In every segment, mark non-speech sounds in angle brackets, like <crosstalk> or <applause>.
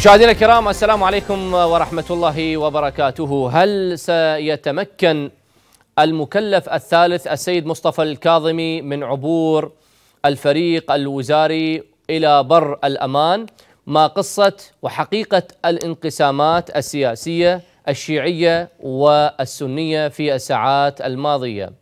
مشاهدينا الكرام السلام عليكم ورحمة الله وبركاته هل سيتمكن المكلف الثالث السيد مصطفى الكاظمي من عبور الفريق الوزاري إلى بر الأمان ما قصة وحقيقة الانقسامات السياسية الشيعية والسنية في الساعات الماضية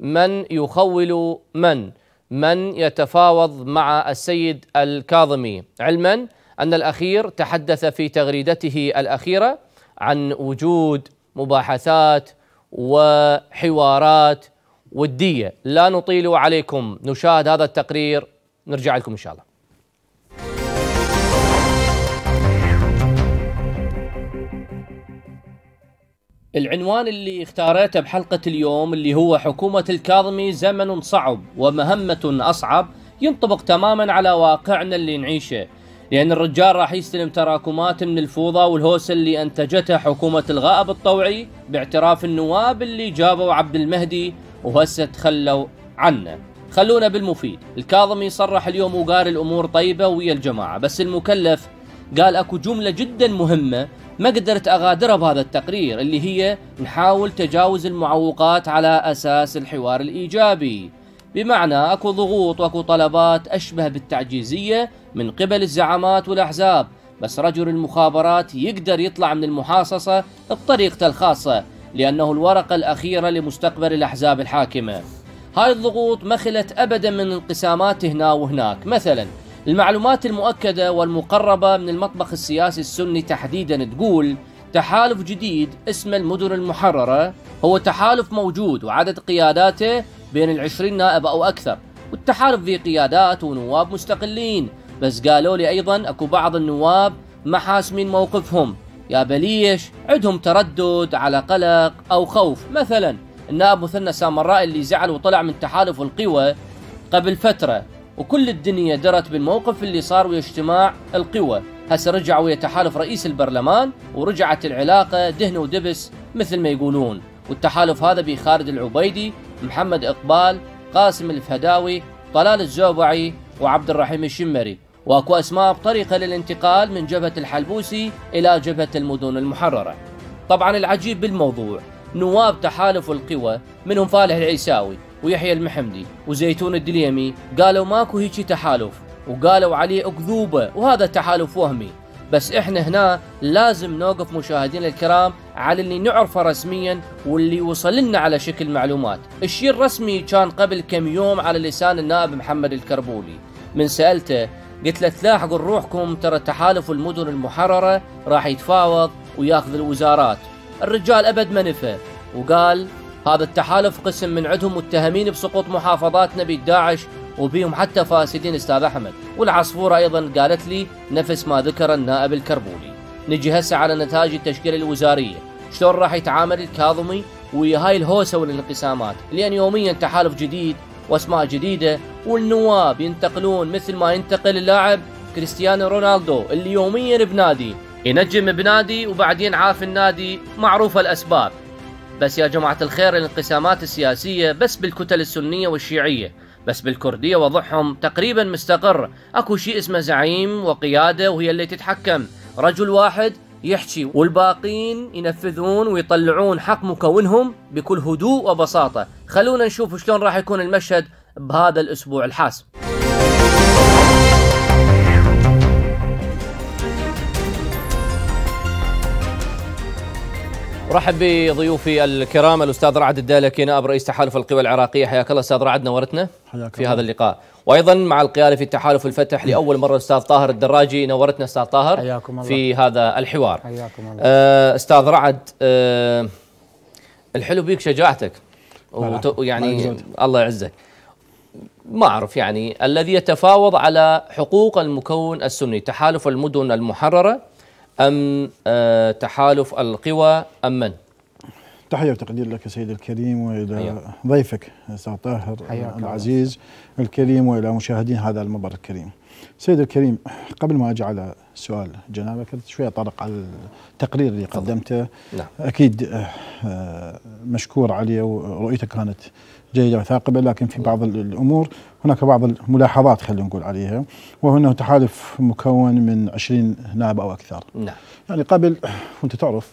من يخول من من يتفاوض مع السيد الكاظمي علماً أن الأخير تحدث في تغريدته الأخيرة عن وجود مباحثات وحوارات ودية لا نطيل عليكم نشاهد هذا التقرير نرجع لكم إن شاء الله العنوان اللي اختاريته بحلقة اليوم اللي هو حكومة الكاظمي زمن صعب ومهمة أصعب ينطبق تماما على واقعنا اللي نعيشه لأن الرجال راح يستلم تراكمات من الفوضى والهوسة اللي أنتجتها حكومة الغائب الطوعي باعتراف النواب اللي جابوا عبد المهدي وهسه تخلوا عنه خلونا بالمفيد الكاظمي صرح اليوم وقال الأمور طيبة ويا الجماعة بس المكلف قال أكو جملة جدا مهمة ما قدرت أغادرها بهذا التقرير اللي هي نحاول تجاوز المعوقات على أساس الحوار الإيجابي بمعنى أكو ضغوط وأكو طلبات أشبه بالتعجيزية من قبل الزعامات والأحزاب بس رجل المخابرات يقدر يطلع من المحاصصة بطريقته الخاصة لأنه الورقة الأخيرة لمستقبل الأحزاب الحاكمة هاي الضغوط ما خلت أبدا من انقسامات هنا وهناك مثلا المعلومات المؤكدة والمقربة من المطبخ السياسي السني تحديدا تقول تحالف جديد اسمه المدن المحررة هو تحالف موجود وعدد قياداته بين العشرين نائب أو أكثر والتحالف فيه قيادات ونواب مستقلين بس قالوا لي ايضا اكو بعض النواب ما حاسمين موقفهم يا بليش عندهم تردد على قلق او خوف مثلا النائب مثنى سامراء اللي زعل وطلع من تحالف القوى قبل فتره وكل الدنيا درت بالموقف اللي صار ويا اجتماع القوى هسه رجع ويا تحالف رئيس البرلمان ورجعت العلاقه دهن ودبس مثل ما يقولون والتحالف هذا بخالد خالد العبيدي محمد اقبال قاسم الفهداوي طلال الزوبعي وعبد الرحيم الشمري واكو اسماء بطريقه للانتقال من جبهه الحلبوسي الى جبهه المدن المحرره. طبعا العجيب بالموضوع نواب تحالف القوى منهم فالح العيساوي ويحيى المحمدي وزيتون الدليمي قالوا ماكو هيجي تحالف وقالوا عليه اكذوبه وهذا تحالف وهمي بس احنا هنا لازم نوقف مشاهدينا الكرام على اللي نعرفه رسميا واللي وصل لنا على شكل معلومات الشيء الرسمي كان قبل كم يوم على لسان النائب محمد الكربولي من سألته قلت له تلاحقوا روحكم ترى تحالف المدن المحررة راح يتفاوض وياخذ الوزارات الرجال أبد ما نفى وقال هذا التحالف قسم من عندهم متهمين بسقوط محافظاتنا نبي داعش وبيهم حتى فاسدين استاذ احمد والعصفوره ايضا قالت لي نفس ما ذكر النائب الكربولي نجي هسه على نتائج التشكيله الوزاريه شلون راح يتعامل الكاظمي ويا هاي الهوسه والانقسامات لان يوميا تحالف جديد واسماء جديده والنواب ينتقلون مثل ما ينتقل اللاعب كريستيانو رونالدو اللي يوميا بنادي ينجم بنادي وبعدين عاف النادي معروفه الاسباب بس يا جماعه الخير الانقسامات السياسيه بس بالكتل السنيه والشيعيه بس بالكرديه وضعهم تقريبا مستقر اكو شيء اسمه زعيم وقياده وهي اللي تتحكم رجل واحد يحكي والباقين ينفذون ويطلعون حق مكونهم بكل هدوء وبساطة خلونا نشوف شلون راح يكون المشهد بهذا الأسبوع الحاسم رحب بضيوفي الكرام الاستاذ رعد الدالكي نائب رئيس تحالف القوى العراقيه حياك الله استاذ رعد نورتنا حياك في هذا اللقاء وايضا مع القياده في تحالف الفتح لاول مره الاستاذ طاهر الدراجي نورتنا استاذ طاهر حياكم الله. في هذا الحوار حياكم الله آه، استاذ رعد آه الحلو بيك شجاعتك ويعني الله يعزك ما اعرف يعني الذي يتفاوض على حقوق المكون السني تحالف المدن المحرره أم آه، تحالف القوى أم من؟ تحية وتقدير لك سيدي الكريم وإلى أيوة. ضيفك أستاذ طاهر العزيز الله. الكريم وإلى مشاهدين هذا المبر الكريم سيدي الكريم قبل ما أجي على سؤال جنابك شوية طرق على التقرير اللي قدمته نعم. أكيد آه، آه، مشكور عليه ورؤيته كانت جيدة وثاقبة لكن في بعض الأمور هناك بعض الملاحظات خلينا نقول عليها وهو أنه تحالف مكون من 20 نائب أو أكثر نعم يعني قبل وأنت تعرف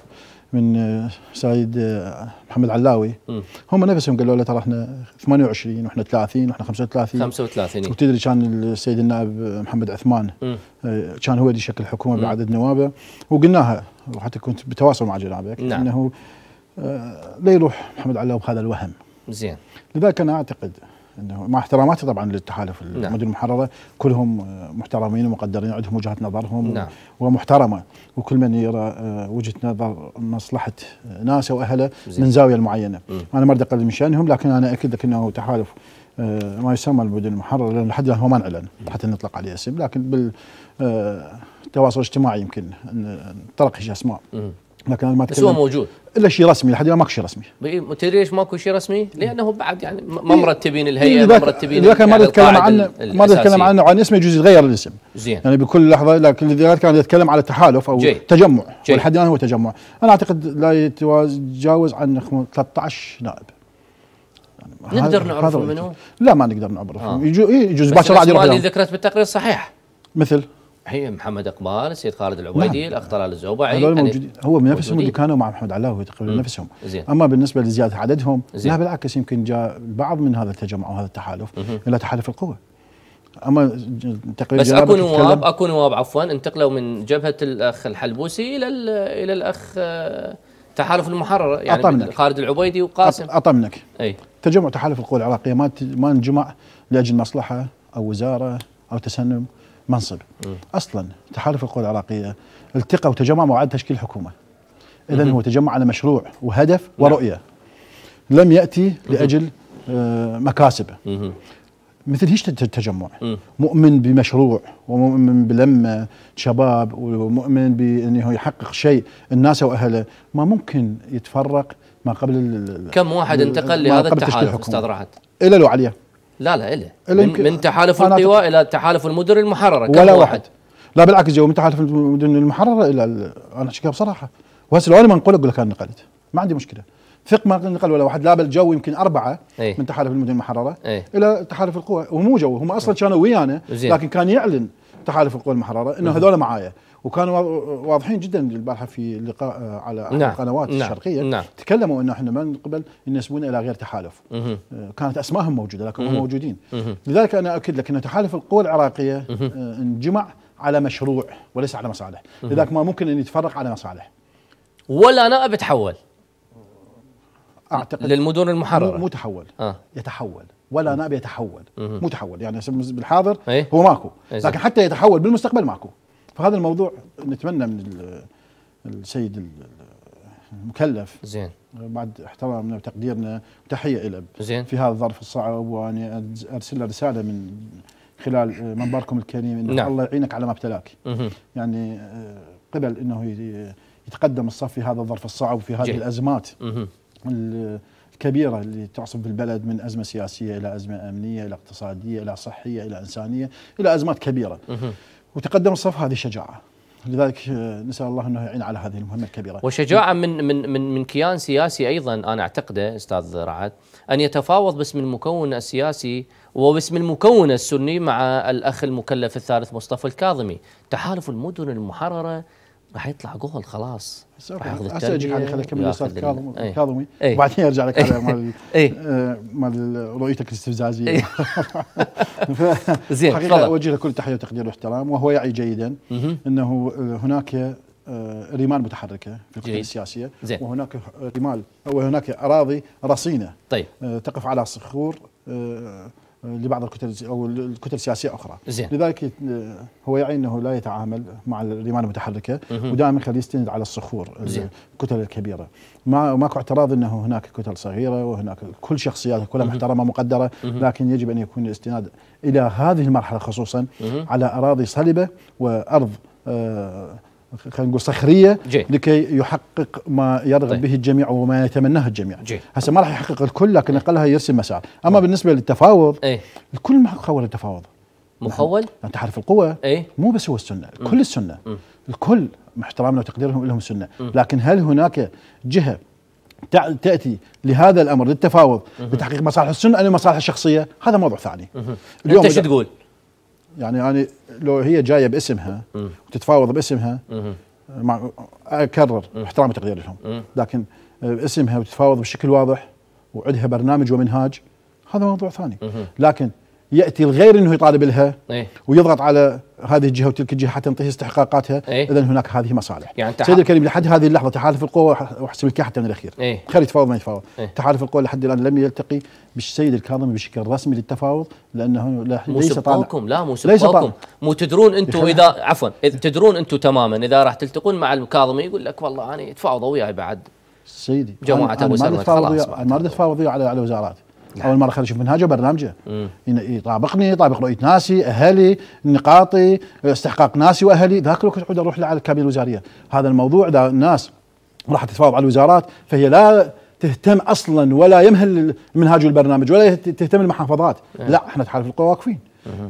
من سعيد آه، محمد علاوي هم نفسهم قالوا له ترى احنا 28 واحنا 30 واحنا 35 35 وتدري كان السيد النائب محمد عثمان م. آه، كان هو اللي شكل حكومه بعدد نوابه وقلناها وحتى كنت بتواصل مع جنابك نعم. انه آه، لا يروح محمد علاوي بهذا الوهم زين لذلك انا اعتقد انه مع احتراماتي طبعا للتحالف نعم. المدن نعم. المحرره كلهم محترمين ومقدرين عندهم وجهه نظرهم نعم. ومحترمه وكل من يرى آه، وجهه نظر مصلحه آه، ناسه واهله زين. من زاويه معينه م. انا ما اريد اقلل من شانهم لكن انا اكد لك انه تحالف آه، ما يسمى المدن المحرره لان لحد الان هو ما انعلن حتى نطلق عليه اسم لكن بالتواصل الاجتماعي يمكن نطلق اسماء م. لكن انا ما بس هو موجود الا شيء رسمي لحد الان ماكو شيء رسمي تدري ليش ماكو شيء رسمي؟ لانه بعد يعني ما مرتبين الهيئه ما مرتبين لكن ما نتكلم يعني عنه ما نتكلم عنه عن اسمه يجوز يتغير الاسم زين يعني بكل لحظه لكن كان يتكلم على تحالف او جي. تجمع جي. ولحد الان هو تجمع انا اعتقد لا يتجاوز عن 13 نائب يعني نقدر نعرف منو؟ لا ما نقدر نعرف آه. يجوز باكر بعد يروح الاسماء اللي ذكرت بالتقرير صحيح مثل هي محمد اقبال السيد خالد العبيدي نعم. الاخ طلال الزوبعي هذول موجودين هو بنفسهم اللي كانوا مع محمد علاوي تقريبا نفسهم زين. اما بالنسبه لزياده عددهم زين. لا بالعكس يمكن جاء البعض من هذا التجمع وهذا التحالف مه. الى تحالف القوه اما تقريبا بس اكو نواب اكو نواب عفوا انتقلوا من جبهه الاخ الحلبوسي الى الى الاخ آه، تحالف المحرر يعني أطمنك. خالد العبيدي وقاسم اطمنك اي تجمع تحالف القوى العراقيه ما ما انجمع لاجل مصلحه او وزاره او تسنم منصب اصلا تحالف القوى العراقيه التقى وتجمع معاد تشكيل حكومه اذا هو تجمع على مشروع وهدف نعم. ورؤيه لم ياتي لاجل آه، مكاسب مثل هيش التجمع مؤمن بمشروع ومؤمن بلمة شباب ومؤمن بأنه يحقق شيء الناس وأهله ما ممكن يتفرق ما قبل كم واحد انتقل لهذا التحالف استاذ راحت إلا لو عليه لا لا إله من, من تحالف القوى إلى تحالف المدن المحررة ولا واحد. واحد لا بالعكس جو من تحالف المدن المحررة إلى أنا شكلها بصراحة وهسه لو أنا ما انقل أقول لك أنا نقلت ما عندي مشكلة ثق ما نقل ولا واحد لا بل جو يمكن أربعة ايه؟ من تحالف المدن المحررة ايه؟ إلى تحالف القوى ومو جو هم أصلا إيه. كانوا ويانا لكن كان يعلن تحالف القوى المحررة أنه هذول معايا وكانوا واضحين جدا البارحه في لقاء آه، على نعم. القنوات نعم. الشرقيه نعم. تكلموا انه احنا ما من قبل ينسبون الى غير تحالف مه. آه، كانت اسمائهم موجوده لكن هم موجودين مه. لذلك انا اكد لك ان تحالف القوى العراقيه آه، انجمع على مشروع وليس على مصالح لذلك ما ممكن ان يتفرق على مصالح ولا نائب تحول اعتقد للمدن المحرره مو تحول آه. يتحول ولا نائب يتحول مو تحول يعني بالحاضر إيه. هو ماكو إيه. لكن حتى يتحول بالمستقبل ماكو فهذا الموضوع نتمنى من السيد المكلف زين بعد احترامنا وتقديرنا وتحيه له زين في هذا الظرف الصعب واني ارسل له رساله من خلال منبركم الكريم ان نعم. الله يعينك على ما ابتلاك يعني آه، قبل انه يتقدم الصف في هذا الظرف الصعب في هذه جي. الازمات الكبيره اللي تعصف البلد من ازمه سياسيه الى ازمه امنيه الى اقتصاديه الى صحيه الى انسانيه الى ازمات كبيره وتقدم الصف هذه شجاعه لذلك آه، نسال الله انه يعين على هذه المهمه الكبيره. وشجاعه من من من من كيان سياسي ايضا انا اعتقده استاذ رعد ان يتفاوض باسم المكون السياسي وباسم المكون السني مع الاخ المكلف الثالث مصطفى الكاظمي، تحالف المدن المحرره راح يطلع جول خلاص راح ياخذ خليني اكمل استاذ كاظم كاظمي إيه. إيه. وبعدين ارجع لك على مال <laughs> إيه. آه، مال رؤيتك الاستفزازيه <laughs> زين حقيقه اوجه له كل التحيه والتقدير والاحترام وهو يعي جيدا انه آه، هناك آه، رمال متحركه في القضيه السياسيه زين. وهناك رمال وهناك اراضي رصينه طيب تقف على صخور لبعض الكتل او الكتل السياسيه اخرى زين. لذلك آه، هو يعي انه لا يتعامل مع الرمال المتحركه ودائما خليه يستند على الصخور الكتل الكبيره ما ماكو اعتراض انه هناك كتل صغيره وهناك كل شخصيات كلها محترمه مقدره لكن يجب ان يكون الاستناد الى هذه المرحله خصوصا على اراضي صلبه وارض آه خلينا نقول صخريه جي. لكي يحقق ما يرغب طيب. به الجميع وما يتمناه الجميع هسه ما راح يحقق الكل لكن اقلها يرسم مسار اما مم. طيب. بالنسبه للتفاوض ايه؟ الكل محاول التفاوض مخول انت عارف القوه ايه؟ مو بس هو السنه الكل كل السنه مم. الكل احترامنا وتقديرهم لهم السنه مم. لكن هل هناك جهه تاتي لهذا الامر للتفاوض بتحقيق مصالح السنه او المصالح الشخصيه هذا موضوع ثاني اليوم انت شو تقول يعني يعني لو هي جايه باسمها وتتفاوض باسمها مع اكرر احترامي وتقديري لهم لكن باسمها وتتفاوض بشكل واضح وعندها برنامج ومنهاج هذا موضوع ثاني لكن ياتي الغير انه يطالب لها إيه؟ ويضغط على هذه الجهه وتلك الجهه حتى تنطيه استحقاقاتها إيه؟ اذا هناك هذه مصالح يعني سيد الكريم لحد هذه اللحظه تحالف القوى وحسب الكاح حتى من الاخير إيه؟ خلي يتفاوض ما يتفاوض إيه؟ تحالف القوى لحد الان لم يلتقي بالسيد الكاظمي بشكل رسمي للتفاوض لانه لا ليس طالع لا مو ليس مو تدرون انتم اذا عفوا تدرون انتم تماما اذا راح تلتقون مع الكاظمي يقول لك والله انا تفاوضوا وياي بعد سيدي جماعه ابو سلمى خلاص ما اريد اتفاوض على على وزارات نعم. اول مره اشوف منهاجه برنامجه يطابقني يطابق رؤيه ناسي اهلي نقاطي استحقاق ناسي واهلي ذاك الوقت اقعد اروح على الكابينه الوزاريه هذا الموضوع اذا الناس راح تتفاوض على الوزارات فهي لا تهتم اصلا ولا يمهل المنهاج والبرنامج ولا تهتم المحافظات نعم. لا احنا تحالف القوى واقفين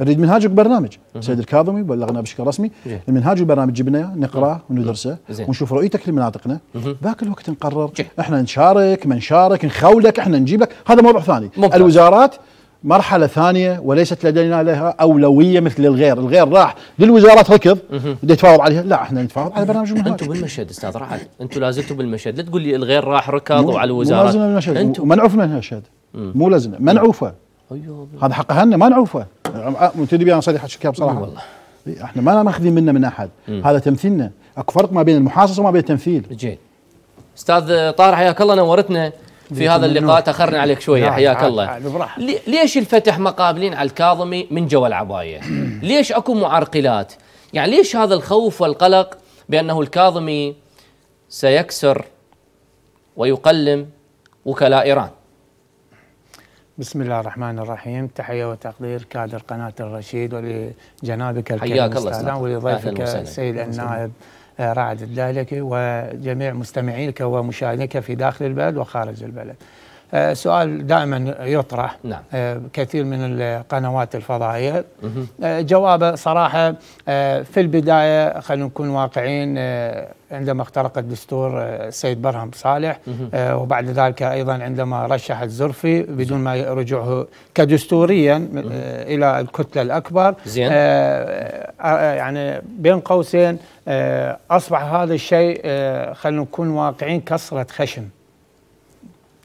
نريد منهاج برنامج سيد الكاظمي بلغنا بشكل رسمي المنهاج والبرنامج جبناه نقراه وندرسه ونشوف رؤيتك لمناطقنا ذاك الوقت نقرر احنا نشارك ما نشارك نخولك احنا نجيب لك هذا موضوع ثاني الوزارات مرحلة ثانية وليست لدينا لها أولوية مثل الغير، الغير راح للوزارات ركض بده يتفاوض عليها، لا احنا نتفاوض على برنامج المنهاج انتم بالمشهد استاذ رعد، انتم لازلتوا بالمشهد، لا تقول لي الغير راح ركض وعلى الوزارات انتم منعوف من المشهد مو لازم منعوفة ايوه هذا حق اهلنا ما نعوفه تدري انا صريح اشكيها بصراحه والله إيه، احنا ما ماخذين منه من احد مم. هذا تمثيلنا اكو فرق ما بين المحاصصه وما بين التمثيل جيد استاذ طارق حياك الله نورتنا في هذا اللقاء تاخرنا عليك شويه نعم، حياك نعم، الله نعم، ليش الفتح مقابلين على الكاظمي من جوا العبايه؟ <clears throat> ليش اكو معرقلات؟ يعني ليش هذا الخوف والقلق بانه الكاظمي سيكسر ويقلم وكلاء ايران؟ بسم الله الرحمن الرحيم تحية وتقدير كادر قناة الرشيد ولجنابك الكريم ولضيفك السيد النائب آه، رعد الدالكي وجميع مستمعيك ومشاهديك في داخل البلد وخارج البلد آه، سؤال دائما يطرح نعم. آه، كثير من القنوات الفضائية آه، جوابه صراحة في البداية خلينا نكون واقعين عندما اخترق الدستور السيد برهم صالح وبعد ذلك أيضا عندما رشح الزرفي بدون ما رجوعه كدستوريا إلى الكتلة الأكبر زين. يعني بين قوسين أصبح هذا الشيء خلينا نكون واقعين كسرة خشم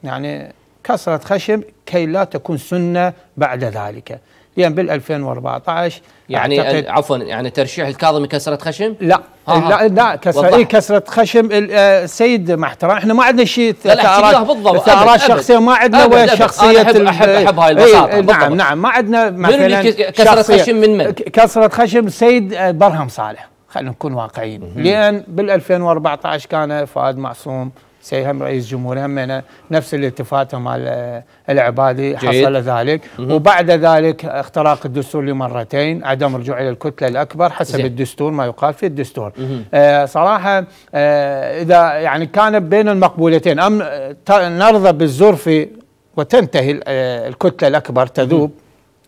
يعني كسرت خشب كي لا تكون سنه بعد ذلك لان بال 2014 يعني عفوا يعني ترشيح الكاظمي كسرت خشم؟ لا آه. آه. لا لا كسر إيه كسرت خشم السيد آه، مع احترام احنا ما عندنا شيء بالضبط ثارات شخصيه ما عندنا ولا شخصيه أحب, احب احب هاي البساطه ايه نعم نعم ما عندنا مثلا كسرت خشم من من؟ كسرت خشم السيد آه، برهم صالح خلينا نكون واقعيين لان بال 2014 كان فؤاد معصوم سيهم رئيس جمهورية من نفس الالتفاته مال العبادي حصل ذلك وبعد ذلك اختراق الدستور لمرتين عدم رجوع الى الكتله الاكبر حسب زي. الدستور ما يقال في الدستور آه صراحه آه اذا يعني كان بين المقبولتين ام نرضى في وتنتهي آه، الكتله الاكبر تذوب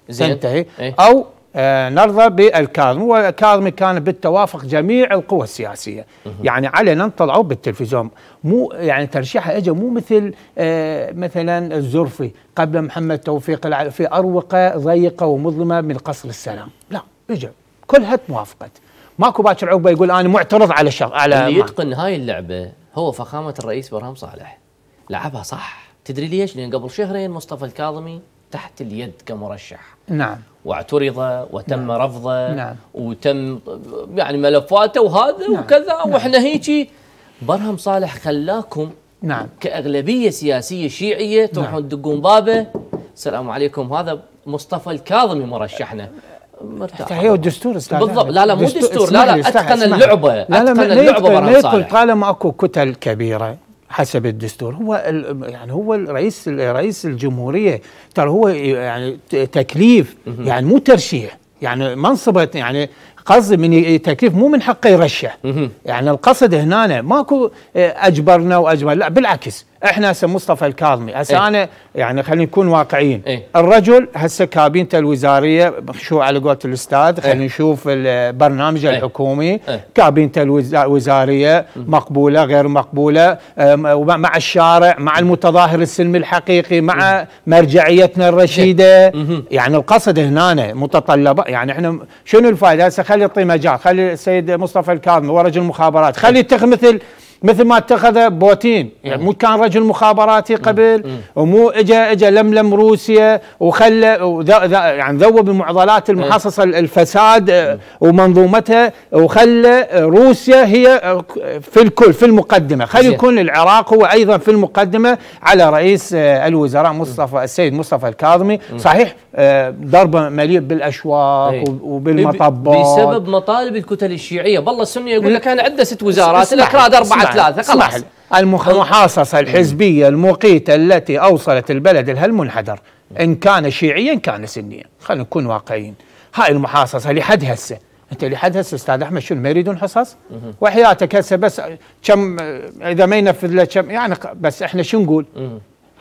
زين. تنتهي إيه. او آه، نرضى بالكاظم والكاظمي كان بالتوافق جميع القوى السياسيه يعني علينا طلعوا بالتلفزيون مو يعني ترشيحه اجى مو مثل آه، مثلا الزرفي قبل محمد توفيق في اروقه ضيقه ومظلمه من قصر السلام لا اجى كلها توافقت ماكو باكر عقبه يقول انا معترض على شغ... على اللي يتقن هاي اللعبه هو فخامه الرئيس برهام صالح لعبها صح تدري ليش؟ لان قبل شهرين مصطفى الكاظمي تحت اليد كمرشح نعم واعترض وتم نعم. رفضه نعم. وتم يعني ملفاته وهذا نعم. وكذا نعم. واحنا هيجي برهم صالح خلاكم نعم كاغلبيه سياسيه شيعيه نعم. تروحون نعم. تدقون بابه السلام عليكم هذا مصطفى الكاظمي مرشحنا مرتاح هي الدستور بالضبط لا لا مو دستور لا لا اتقن اللعبه لا لا اتقن اللعبه برهم صالح طالما اكو كتل كبيره حسب الدستور هو يعني هو الرئيس رئيس الجمهوريه ترى هو يعني تكليف يعني مو ترشيح يعني منصبه يعني قصد من تكليف مو من حقه يرشح يعني القصد هنا ماكو آه، اجبرنا واجبر لا بالعكس احنا هسه مصطفى الكاظمي هسه ايه؟ انا يعني خلينا نكون واقعيين ايه؟ الرجل هسه كابينته الوزاريه شو على قولة الاستاذ إيه. خلينا ايه؟ نشوف البرنامج ايه؟ الحكومي ايه؟ كابينته الوزاريه مقبوله غير مقبوله مع الشارع مع المتظاهر السلمي الحقيقي مع مرجعيتنا الرشيده إيه. يعني القصد هنا متطلبات يعني احنا شنو الفائده هسه خلي يعطي مجال خلي السيد مصطفى الكاظمي ورجل المخابرات خلي يتخ إيه. مثل مثل ما اتخذ بوتين يعني نعم. مو كان رجل مخابراتي قبل ومو اجى اجى لملم روسيا وخلى يعني ذوب المعضلات المحصصه الفساد آه، ومنظومتها وخلى آه، روسيا هي آه، في الكل في المقدمه خلي يكون العراق هو ايضا في المقدمه على رئيس الوزراء مصطفى السيد مصطفى الكاظمي صحيح ضربه مليء بالاشواك إيه. وبالمطبات بسبب مطالب الكتل الشيعيه بالله السني يقول لك انا عندي ست وزارات الاكراد اربعه ثلاثة خلاص المحاصصة الحزبية المقيتة التي أوصلت البلد لهالمنحدر إن كان شيعيا كان سنيا خلينا نكون واقعيين هاي المحاصصة لحد هسه انت لحد هسه استاذ احمد شنو ما يريدون حصص؟ وحياتك هسه بس كم اذا ما ينفذ له كم يعني بس احنا شو نقول؟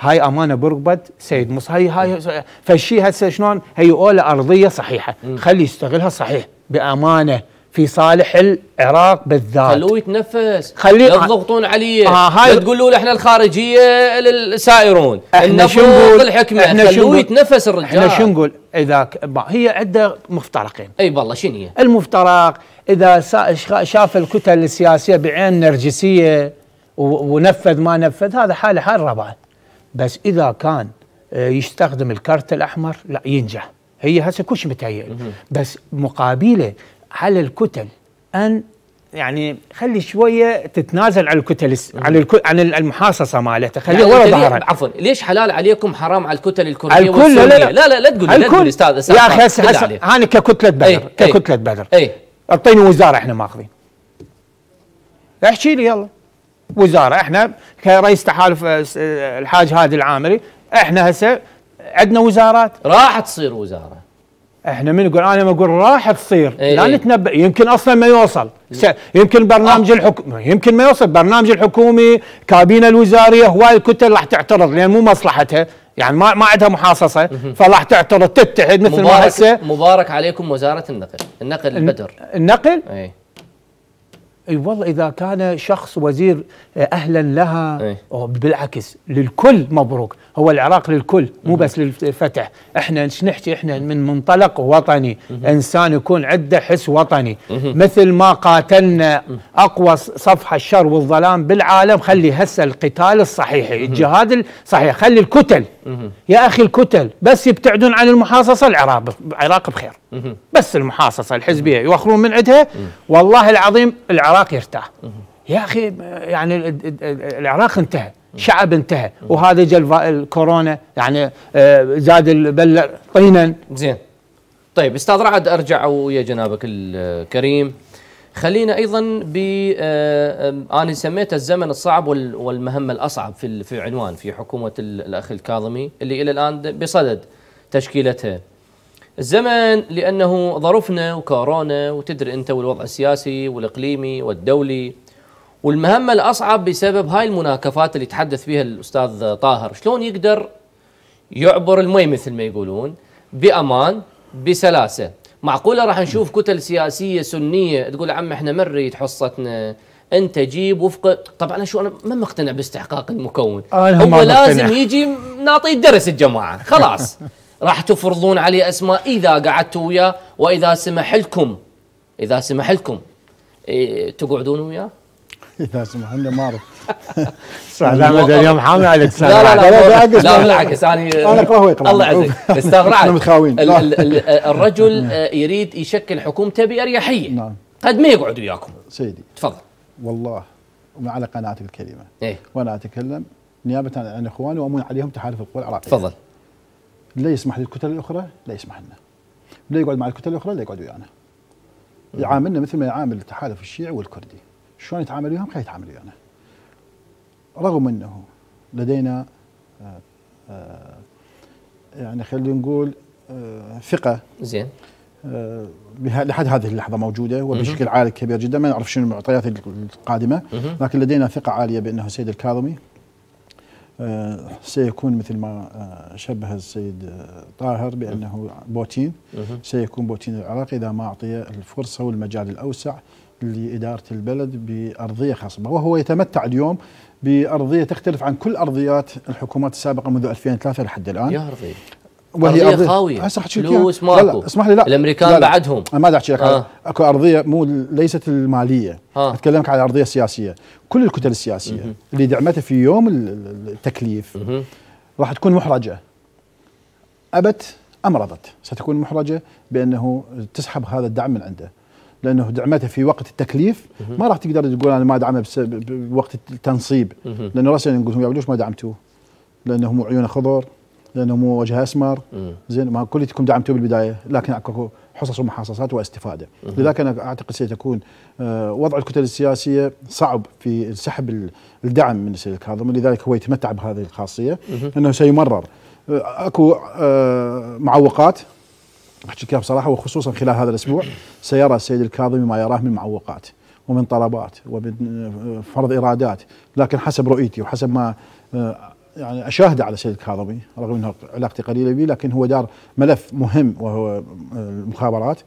هاي امانه برقبه سيد مصر هاي هاي فالشي هسه شلون هي اولى ارضيه صحيحه خلي يستغلها صحيح بامانه في صالح العراق بالذات خلوه يتنفس خليه يضغطون عليه آه هاي تقولوا له احنا الخارجيه للسائرون احنا شو نقول الحكمه احنا شو يتنفس الرجال احنا شو نقول اذا هي عنده مفترقين اي والله شنو هي؟ المفترق اذا شاف الكتل السياسيه بعين نرجسيه ونفذ ما نفذ هذا حاله حال ربع بس اذا كان آه، يستخدم الكرت الاحمر لا ينجح هي هسه كلش متهيئ بس مقابله على الكتل ان يعني خلي شويه تتنازل عن الكتل عن الكتل عن المحاصصه مالتها خليها يعني ورا ظهره عفوا ليش حلال عليكم حرام على الكتل الكرديه الكل لا لا لا لا, لا تقول لا تقول استاذ يا اخي هسه انا ككتله بدر ايه, إيه. ككتله بدر إيه. اعطيني وزاره احنا ماخذين احكي لي يلا وزاره احنا كرئيس تحالف آه، آه، الحاج هادي العامري احنا هسه عندنا وزارات راح تصير وزاره احنا من نقول انا ما اقول راح تصير إيه لا إيه. نتنبأ يمكن اصلا ما يوصل يمكن برنامج الحكومي يمكن ما يوصل برنامج الحكومي كابينه الوزاريه هواي الكتل راح تعترض لان مو مصلحتها يعني ما ما عندها محاصصه فراح تعترض تتحد مثل ما هسه مبارك عليكم وزاره النقل النقل البدر النقل؟ اي اي والله اذا كان شخص وزير آه، اهلا لها أيه؟ بالعكس للكل مبروك هو العراق للكل مو بس للفتح احنا ايش نحكي احنا من منطلق وطني انسان يكون عنده حس وطني مثل ما قاتلنا اقوى صفحه الشر والظلام بالعالم خلي هسه القتال الصحيح الجهاد الصحيح خلي الكتل يا اخي الكتل بس يبتعدون عن المحاصصه العراق العراق بخير بس المحاصصه الحزبيه يوخرون من عندها والله العظيم العراق يرتاح يا اخي يعني العراق انتهى شعب انتهى وهذا جا الكورونا يعني آه، زاد البلع طينا زين طيب استاذ رعد ارجع ويا جنابك الكريم خلينا ايضا ب آه، آه، انا سميته الزمن الصعب والمهمه الاصعب في في عنوان في حكومه الاخ الكاظمي اللي الى الان بصدد تشكيلتها. الزمن لانه ظروفنا وكورونا وتدري انت والوضع السياسي والاقليمي والدولي والمهمه الاصعب بسبب هاي المناكفات اللي تحدث فيها الاستاذ طاهر، شلون يقدر يعبر المي مثل ما يقولون بامان بسلاسه معقوله راح نشوف كتل سياسيه سنيه تقول عم احنا ما نريد حصتنا انت جيب وفق طبعا انا شو انا ما مقتنع باستحقاق المكون آه، أنا هو لازم مقتنع. يجي نعطيه درس الجماعه خلاص <laughs> راح تفرضون عليه اسماء اذا قعدتوا وياه واذا سمح لكم اذا سمح لكم إيه تقعدون وياه اذا سمح لنا ما اعرف احمد اليوم حامي عليك لا لا لا لا بالعكس انا انا اكرهه الله يعزك بس متخاوين الرجل يريد يشكل حكومته باريحيه نعم قد ما يقعد وياكم سيدي تفضل والله على قناعتك الكريمه إيه؟ وانا اتكلم نيابه عن اخواني وامون عليهم تحالف القوى العراقيه تفضل لا يسمح للكتل الاخرى لا يسمح لنا لا يقعد مع الكتل الاخرى لا يقعد ويانا يعاملنا مثل ما يعامل التحالف الشيعي والكردي شلون يتعامل وياهم خلي يتعامل ويانا رغم أنه لدينا آه، آه، يعني خلينا نقول آه، ثقة زين لحد هذه اللحظة موجودة وبشكل عالي كبير جدا ما نعرف شنو المعطيات القادمة لكن لدينا ثقة عالية بأنه السيد الكاظمي سيكون مثل ما شبه السيد طاهر بأنه بوتين سيكون بوتين العراق إذا ما أعطي الفرصة والمجال الأوسع لإدارة البلد بأرضية خصبة وهو يتمتع اليوم بارضيه تختلف عن كل ارضيات الحكومات السابقه منذ 2003 لحد الان يا ارضيه وهي ارضيه, أرضية خاويه هسه راح تشوف ماكو لا لا اسمح لي لا الامريكان لا لا. بعدهم انا ما احكي لك آه. اكو ارضيه مو ليست الماليه آه. اتكلمك على الارضيه السياسيه كل الكتل السياسيه مه. اللي دعمتها في يوم التكليف مه. راح تكون محرجه ابت ام رضت ستكون محرجه بانه تسحب هذا الدعم من عنده لانه دعمته في وقت التكليف ما راح تقدر تقول انا ما ادعمه بوقت التنصيب لانه راسا نقول ليش ما دعمتوه لانه مو عيونه خضر لانه مو وجهه اسمر زين ما كلكم دعمتوه بالبدايه لكن اكو حصص ومحاصصات واستفاده لذلك انا اعتقد سيتكون آه، وضع الكتل السياسيه صعب في سحب الدعم من السيد الكاظم لذلك هو يتمتع بهذه الخاصيه انه سيمرر آه، اكو آه، معوقات احكي لك بصراحه وخصوصا خلال هذا الاسبوع سيرى السيد الكاظمي ما يراه من معوقات ومن طلبات ومن آه، فرض ارادات لكن حسب رؤيتي وحسب ما آه، يعني اشاهد على سيد الكاظمي رغم انه علاقتي قليله به لكن هو دار ملف مهم وهو المخابرات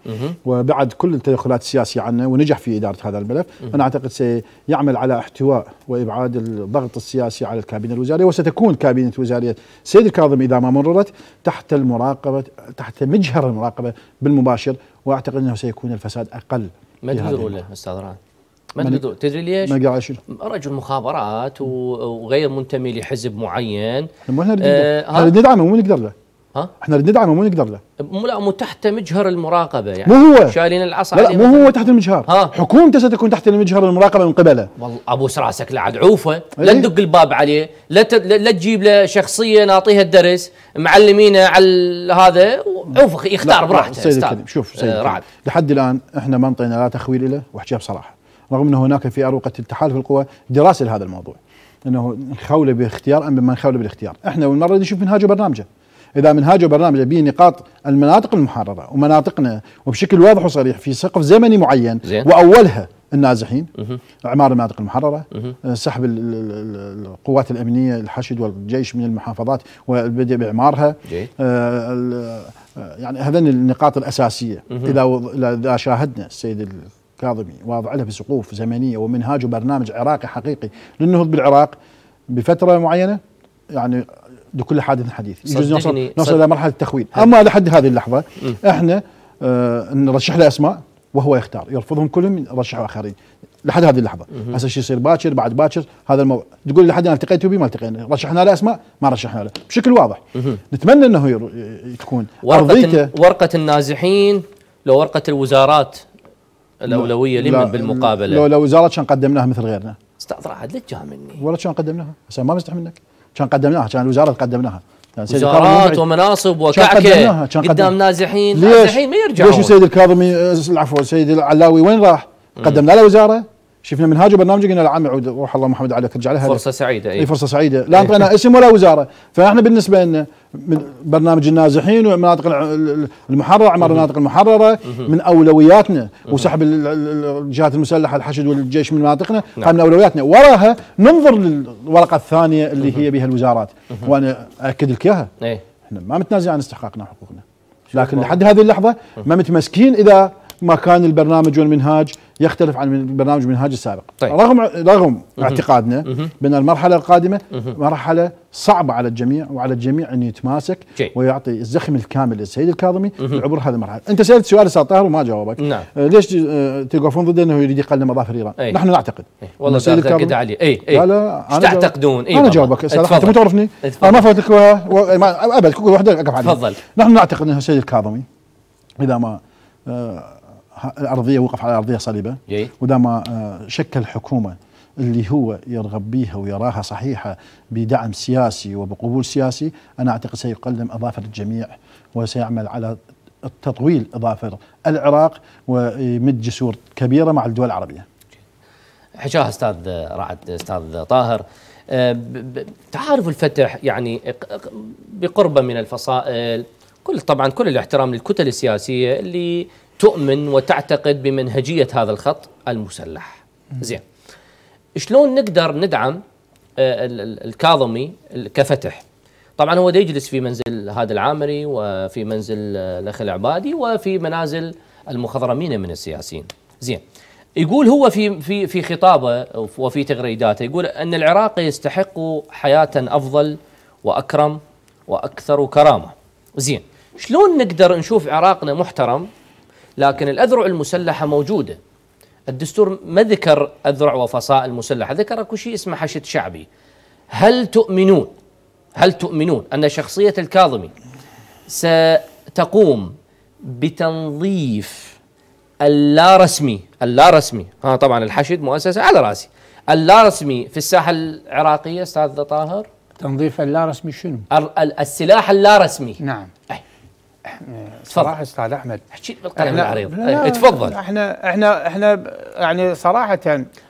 وبعد كل التدخلات السياسيه عنه ونجح في اداره هذا الملف انا اعتقد سيعمل على احتواء وابعاد الضغط السياسي على الكابينه الوزاريه وستكون كابينه وزاريه سيد الكاظمي اذا ما مررت تحت المراقبه تحت مجهر المراقبه بالمباشر واعتقد انه سيكون الفساد اقل مجهر ولا استاذ رعد ما تدري ليش؟ ما قاعد رجل مخابرات وغير منتمي لحزب معين ما احنا آه ندعمه مو نقدر له ها؟ احنا ندعمه مو نقدر له لا مو تحت مجهر المراقبه يعني مو هو شايلين العصا لا, لا مو هو تحت المجهر ها؟ حكومته ستكون تحت المجهر المراقبه من قبله والله ابوس راسك لا عاد عوفه لا إيه. تدق الباب عليه لا لا تجيب له شخصيه نعطيها الدرس معلمينه على هذا عوفه يختار براحته سيد الكريم شوف سيد آه رعد لحد الان احنا ما انطينا لا تخويل له واحكيها بصراحه رغم انه هناك في أروقة التحالف القوى دراسة لهذا الموضوع أنه نخوله باختيار أم ما نخوله بالاختيار إحنا والمرة نشوف منهاج وبرنامجه إذا منهاج وبرنامجه به نقاط المناطق المحررة ومناطقنا وبشكل واضح وصريح في سقف زمني معين زين. وأولها النازحين اعمار المناطق المحرره آه، سحب القوات الامنيه الحشد والجيش من المحافظات والبدء باعمارها آه، آه، يعني هذين النقاط الاساسيه اذا اذا شاهدنا السيد كاظمي واضع له بسقوف زمنيه ومنهاج وبرنامج عراقي حقيقي للنهوض بالعراق بفتره معينه يعني لكل حادث حديث يجوز نوصل نوصل الى مرحله التخويل اما لحد هذه اللحظه م. احنا آه نرشح له اسماء وهو يختار يرفضهم كلهم يرشحوا اخرين لحد هذه اللحظه هسه شو يصير باكر بعد باكر هذا الموضوع تقول لحد انا التقيت به ما التقينا رشحنا له اسماء ما رشحنا له بشكل واضح مه. نتمنى انه تكون ورقه ورقه النازحين لو ورقه الوزارات الاولويه لمن بالمقابله لو لو وزاره كان قدمناها مثل غيرنا استاذ رعد ليش مني؟ والله كان قدمناها هسه ما مستحي منك كان قدمناها كان الوزاره يعني قدمناها وزارات ومناصب وكعكه قدام نازحين نازحين ما يرجعون ليش السيد الكاظمي العفو آه، السيد العلاوي وين راح؟ قدمنا له وزاره شفنا منهاج برنامج قلنا العام يعود روح الله محمد عليك ارجع لها فرصه سعيده اي إيه، فرصه سعيده لا انطينا إيه. اسم ولا وزاره فاحنا بالنسبه لنا من برنامج النازحين والمناطق المحرره اعمار المناطق المحرره من اولوياتنا وسحب الجهات المسلحه الحشد والجيش من مناطقنا نعم. من اولوياتنا وراها ننظر للورقه الثانيه اللي هي بها الوزارات وانا اكد لك اياها إيه. احنا ما متنازلين عن استحقاقنا وحقوقنا لكن لحد هذه اللحظه ما متمسكين اذا ما كان البرنامج والمنهاج يختلف عن البرنامج والمنهاج السابق طيب. رغم رغم اعتقادنا بان المرحله القادمه مرحله صعبه على الجميع وعلى الجميع ان يتماسك جي. ويعطي الزخم الكامل للسيد الكاظمي عبر هذه المرحله انت سالت سؤال استاذ طاهر وما جاوبك نعم. آه، ليش آه، توقفون ضد انه يريد يقلل مظافر ايران أي. نحن نعتقد أي. والله الكاظمي قد علي اي اي لا انا تعتقدون اي انا جاوبك انت ما تعرفني انا ما فاتك ابد كل واحده اقف عليها تفضل نحن نعتقد انه السيد الكاظمي اذا ما آه، الارضيه وقف على ارضيه صليبه ودام آه، شكل حكومه اللي هو يرغب بها ويراها صحيحه بدعم سياسي وبقبول سياسي انا اعتقد سيقدم اظافر الجميع وسيعمل على تطويل اظافر العراق ويمد جسور كبيره مع الدول العربيه. حشاه استاذ رعد استاذ طاهر آه، تعارف الفتح يعني بقربه من الفصائل كل طبعا كل الاحترام للكتل السياسيه اللي تؤمن وتعتقد بمنهجيه هذا الخط المسلح. زين. شلون نقدر ندعم آه، الكاظمي كفتح؟ طبعا هو يجلس في منزل هادي العامري وفي منزل آه، الاخ العبادي وفي منازل المخضرمين من السياسيين. زين. يقول هو في في في خطابه وفي تغريداته يقول ان العراق يستحق حياه افضل واكرم واكثر كرامه. زين، شلون نقدر نشوف عراقنا محترم لكن الأذرع المسلحة موجودة الدستور ما ذكر أذرع وفصائل مسلحة ذكر أكو شيء اسمه حشد شعبي هل تؤمنون هل تؤمنون أن شخصية الكاظمي ستقوم بتنظيف اللا رسمي اللا رسمي ها طبعا الحشد مؤسسة على رأسي اللا رسمي في الساحة العراقية أستاذ طاهر تنظيف اللا رسمي شنو؟ السلاح اللا رسمي نعم صراحه استاذ احمد احكي بالقلم العريض إيه، تفضل احنا احنا احنا يعني صراحه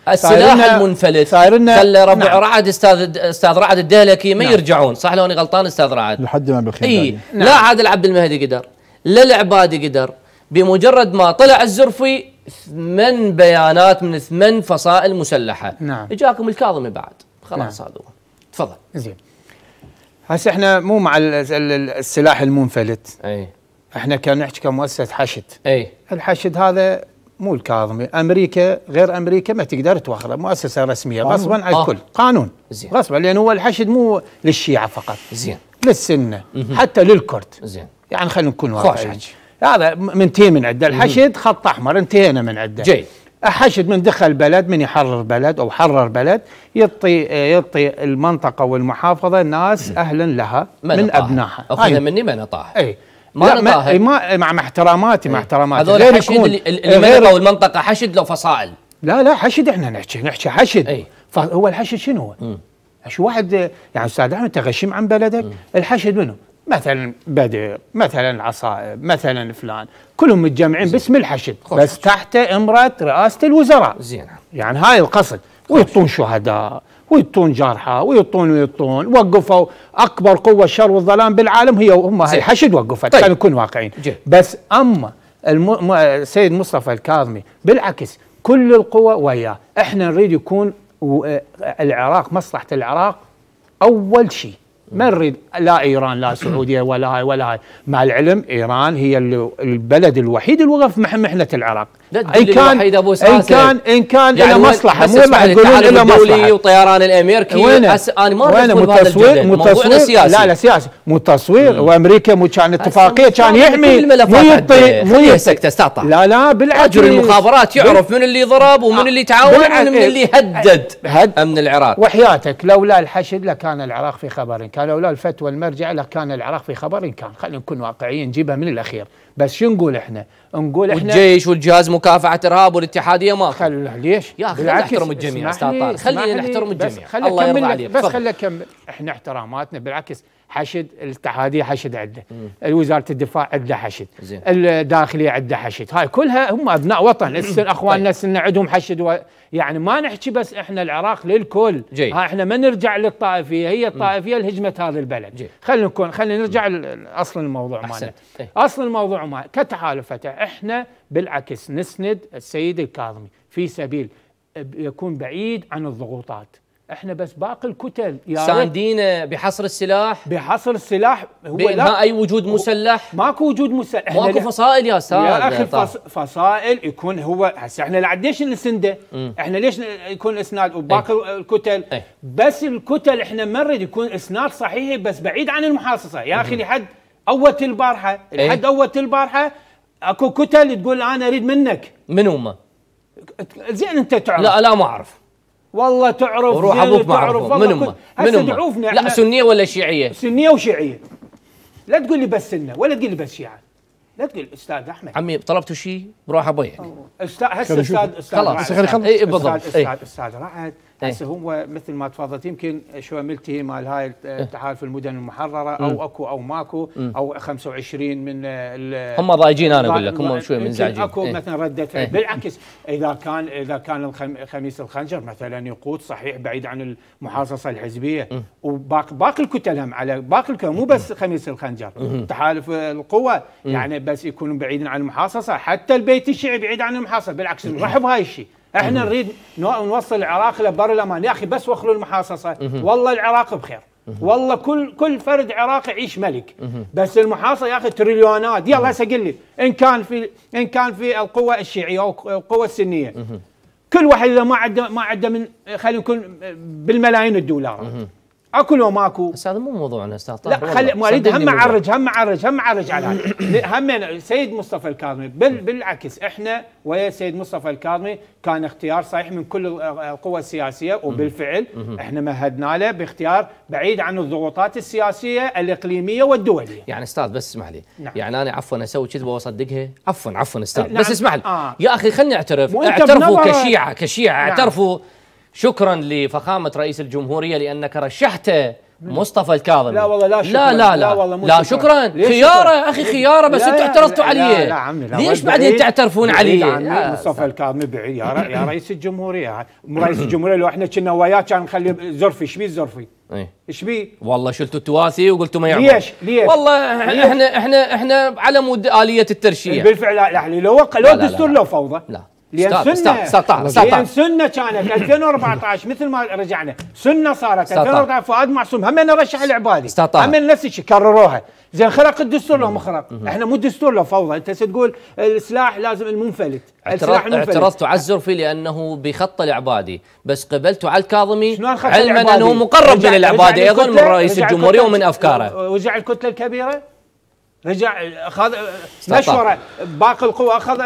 السلاح المنفلت خلى ربع نعم. رعد استاذ استاذ رعد الدهلكي ما نعم. يرجعون صح لو انا غلطان استاذ رعد لحد ما بالخير اي نعم. لا عادل عبد المهدي قدر لا العبادي قدر بمجرد ما طلع الزرفي ثمان بيانات من ثمان فصائل مسلحه نعم اجاكم الكاظمي بعد خلاص نعم. هذا تفضل زين هسه احنا مو مع السلاح المنفلت اي احنا كان نحكي كمؤسسه حشد اي الحشد هذا مو الكاظمي امريكا غير امريكا ما تقدر توخره مؤسسه رسميه غصبا على آه. الكل آه. قانون زين غصبا لان هو الحشد مو للشيعه فقط زين للسنه مهم. حتى للكرد زين يعني خلينا نكون واقعيين هذا من تي من عده الحشد خط احمر انتهينا من عده جيد احشد من دخل بلد من يحرر بلد او حرر بلد يعطي يعطي المنطقه والمحافظه ناس اهلا لها من ابنائها اخذ مني من اطاح اي ما لا ما, مع مع احتراماتي إيه. مع احتراماتي هذول حشد المنطقه والمنطقه حشد لو فصائل لا لا حشد احنا نحكي نحكي حشد اي فهو الحشد شنو هو؟ شو واحد يعني استاذ احمد تغشم عن بلدك الحشد منه مثلا بدر مثلا العصائب مثلا فلان كلهم متجمعين باسم الحشد بس تحته امرة رئاسة الوزراء زين يعني هاي القصد ويطون شهداء ويطون جرحى ويطون ويطون وقفوا اكبر قوه الشر والظلام بالعالم هي هم هاي الحشد وقفت طيب. خلينا نكون واقعيين جي. بس اما الم... السيد مصطفى الكاظمي بالعكس كل القوى وياه احنا نريد يكون العراق مصلحه العراق اول شيء ما نريد لا ايران لا سعوديه ولا هاي ولا هاي مع العلم ايران هي البلد الوحيد اللي وقف مع محنه العراق ان كان ابو ان كان ان كان يعني له مصلحه مو ما يقولون له مصلحه والطيران الامريكي انا ما وين متصوير متصوير سياسي لا لا سياسي متصوير وامريكا مو كان اتفاقيه كان يحمي مو يعطي مو يسكت استعطى لا لا بالعكس رجل المخابرات يعرف من اللي ضرب ومن اللي تعاون ومن اللي هدد هد امن العراق وحياتك لولا الحشد لكان العراق في خبر كان لولا الفتوى المرجع لكان العراق في خبر كان خلينا نكون واقعيين نجيبها من الاخير بس شو نقول احنا؟ نقول احنا والجيش والجهاز مكافحه ارهاب والاتحاديه ما خل ليش؟ يا اخي خلينا نحترم الجميع استاذ طارق خلينا نحترم الجميع الله يرضى عليك بس خلينا نكمل احنا احتراماتنا بالعكس حشد الاتحاديه حشد عده وزاره الدفاع عده حشد زين. الداخليه عده حشد هاي كلها هم ابناء وطن <coughs> اخواننا طيب. عندهم حشد و... يعني ما نحكي بس احنا العراق للكل جي. ها احنا ما نرجع للطائفيه هي الطائفيه اللي هجمت هذا البلد خلينا نكون خلينا نرجع لاصل الموضوع مالنا اصل الموضوع مالنا طيب. كتحالفته احنا بالعكس نسند السيد الكاظمي في سبيل يكون بعيد عن الضغوطات احنا بس باقي الكتل يا ساندينا بحصر السلاح بحصر السلاح هو لا اي وجود مسلح ماكو وجود مسلح ماكو فصائل يا استاذ يا اخي طيب. فص... فصائل يكون هو هسه احنا لعديش ليش نسنده؟ احنا ليش يكون اسناد وباقي ايه. الكتل ايه. بس الكتل احنا ما نريد يكون اسناد صحيح بس بعيد عن المحاصصه يا اخي لحد اوت البارحه إيه. لحد ايه. اوت البارحه اكو كتل تقول انا اريد منك من هم؟ زين انت تعرف لا لا ما اعرف والله تعرف وروح ابوك ما اعرفه من امه من امه لا سنيه ولا شيعيه؟ سنيه وشيعيه لا تقول لي بس سنه ولا تقول لي بس شيعه لا تقول استاذ احمد عمي طلبتوا شيء بروح ابويك يعني. استاذ هسه استاذ استاذ خلاص استاذ إيه، استاذ إيه. استاذ رعد هسه إيه. هو مثل ما تفضلت يمكن ملته مال هاي إيه. التحالف المدن المحرره او اكو او ماكو او 25 من هم ضايجين انا اقول لك هم شويه منزعجين اكو ايه؟ مثلا رده إيه. فعل ايه؟ بالعكس اذا كان اذا كان خميس الخنجر مثلا يقود صحيح بعيد عن المحاصصه الحزبيه وباقي باقي الكتل هم على باقي الكتل مو بس خميس الخنجر تحالف القوى يعني بس يكونوا بعيدين عن المحاصصه حتى البيت الشيعي بعيد عن المحاصصه بالعكس نرحب هاي الشيء احنا نريد نوصل العراق لبرلمان يا اخي بس وخلوا المحاصصه والله العراق بخير والله كل كل فرد عراقي يعيش ملك بس المحاصصه يا اخي تريليونات يلا هسه قل لي ان كان في ان كان في القوه الشيعيه او القوه السنيه كل واحد اذا ما عنده ما عنده من خلينا نكون بالملايين الدولارات اكو لو ماكو بس هذا مو موضوعنا استاذ طارق طيب، لا خلي مو اريد هم اعرج هم اعرج هم اعرج على هذا هم يعني سيد مصطفى الكاظمي بال بالعكس احنا ويا السيد مصطفى الكاظمي كان اختيار صحيح من كل القوى السياسيه وبالفعل احنا مهدنا له باختيار بعيد عن الضغوطات السياسيه الاقليميه والدوليه يعني استاذ بس اسمح لي نعم. يعني انا عفوا اسوي كذبه واصدقها عفوا عفوا استاذ نعم. بس اسمح لي آه. يا اخي خلني اعترف اعترفوا كشيعه كشيعه نعم. اعترفوا شكرا لفخامه رئيس الجمهوريه لانك رشحته مصطفى الكاظم لا والله لا شكرا لا لا لا, لا والله لا شكرا, شكرا. خياره اخي خياره بس انتم اعترفتوا عليه لا, لا عمي لا ليش بعدين تعترفون علي مصطفى الكاظم بعيد يا, رئيس الجمهوريه رئيس الجمهوريه لو احنا كنا وياه كان نخلي زرفي ايش بيه زرفي؟ إيه. ايش بيه؟ والله شلتوا التواسي وقلتوا ما يعمل ليش ليش؟ والله احنا احنا احنا على مود اليه الترشيح بالفعل لا لو لو دستور لو فوضى لا لان سنه استطاع لان سنه كانت 2014 <coughs> مثل ما رجعنا سنه صارت 2014 فؤاد معصوم هم رشح العبادي هم نفس الشيء كرروها زين خرق الدستور لو ما خرق احنا مو الدستور لو فوضى انت تقول السلاح لازم المنفلت السلاح المنفلت اعترضت على الزرفي لانه بخط العبادي بس قبلت على الكاظمي علما انه مقرب من العبادي ايضا من رئيس الجمهوريه ومن افكاره وجع الكتله الكبيره رجع اخذ مشوره باقي القوى اخذ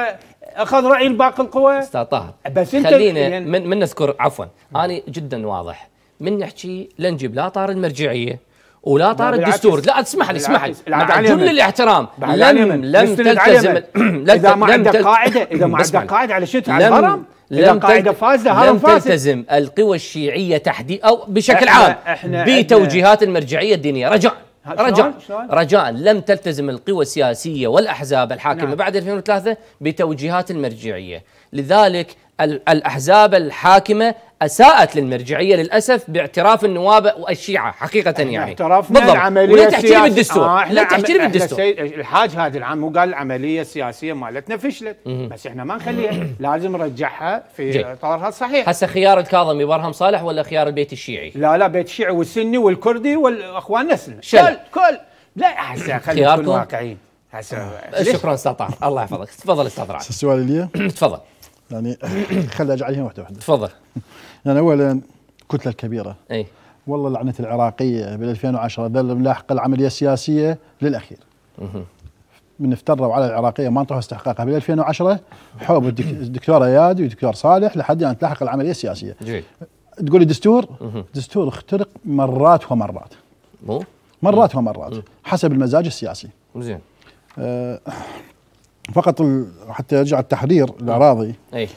اخذ راي باقي القوى استاذ طاهر بس انت خلينا يعني من, من نذكر عفوا انا جدا واضح من نحكي لا نجيب لا طار المرجعيه ولا طار الدستور لا اسمح لي اسمح لي مع كل الاحترام لم لم تلتزم اذا ما عندك قاعده اذا ما عندك قاعده على شو الهرم لم قاعده فاسده هرم فاسد لم تلتزم القوى الشيعيه تحديدا او بشكل عام بتوجيهات المرجعيه الدينيه رجاء رجاء رجاء لم تلتزم القوى السياسيه والاحزاب الحاكمه نعم. بعد 2003 بتوجيهات المرجعيه لذلك الأحزاب الحاكمة أساءت للمرجعية للأسف باعتراف النواب والشيعة حقيقة يعني اعتراف بالضبط العملية ولا تحكي بالدستور آه لا تحكي بالدستور الحاج هذا العام مو قال العملية السياسية مالتنا فشلت بس احنا ما نخليها لازم نرجعها في اطارها الصحيح هسه خيار الكاظم يبرهم صالح ولا خيار البيت الشيعي؟ لا لا بيت الشيعي والسني والكردي والاخوان نسل كل كل لا هسه خلينا نكون واقعيين هسه شكرا استاذ الله يحفظك تفضل استاذ سؤال لي تفضل يعني <coughs> خلي اجعلهم واحده واحده تفضل يعني اولا الكتله الكبيره اي والله لعنه العراقيه بال 2010 ذل ملاحق العمليه السياسيه للاخير من افتروا على العراقيه ما انطوها استحقاقها بال 2010 حوب الدكتور اياد والدكتور صالح لحد ان تلاحق العمليه السياسيه جميل تقول دستور دستور اخترق مرات ومرات مو مرات ومرات حسب المزاج السياسي زين آه، فقط حتى يرجع التحرير الاراضي اي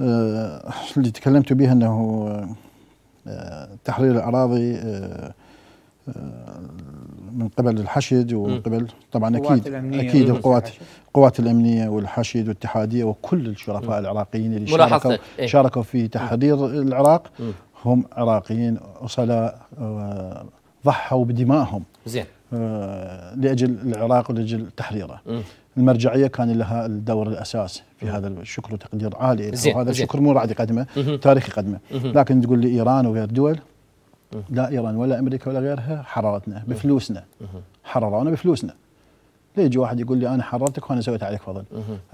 آه اللي تكلمت بها انه آه تحرير الاراضي آه, آه، من قبل الحشد ومن قبل طبعا اكيد اكيد القوات القوات الامنيه والحشد والاتحاديه وكل الشرفاء العراقيين اللي شاركوا إيه؟ شاركوا في تحرير مم. العراق هم عراقيين اصلاء آه، ضحوا بدمائهم زين آه، لاجل العراق ولاجل تحريره. المرجعيه كان لها الدور الاساسي في هذا الشكر وتقدير عالي وهذا الشكر مو راح يقدمه تاريخ يقدمه لكن تقول لي ايران وغير دول لا ايران ولا امريكا ولا غيرها حررتنا بفلوسنا حررونا بفلوسنا ليجي واحد يقول لي انا حررتك وانا سويت عليك فضل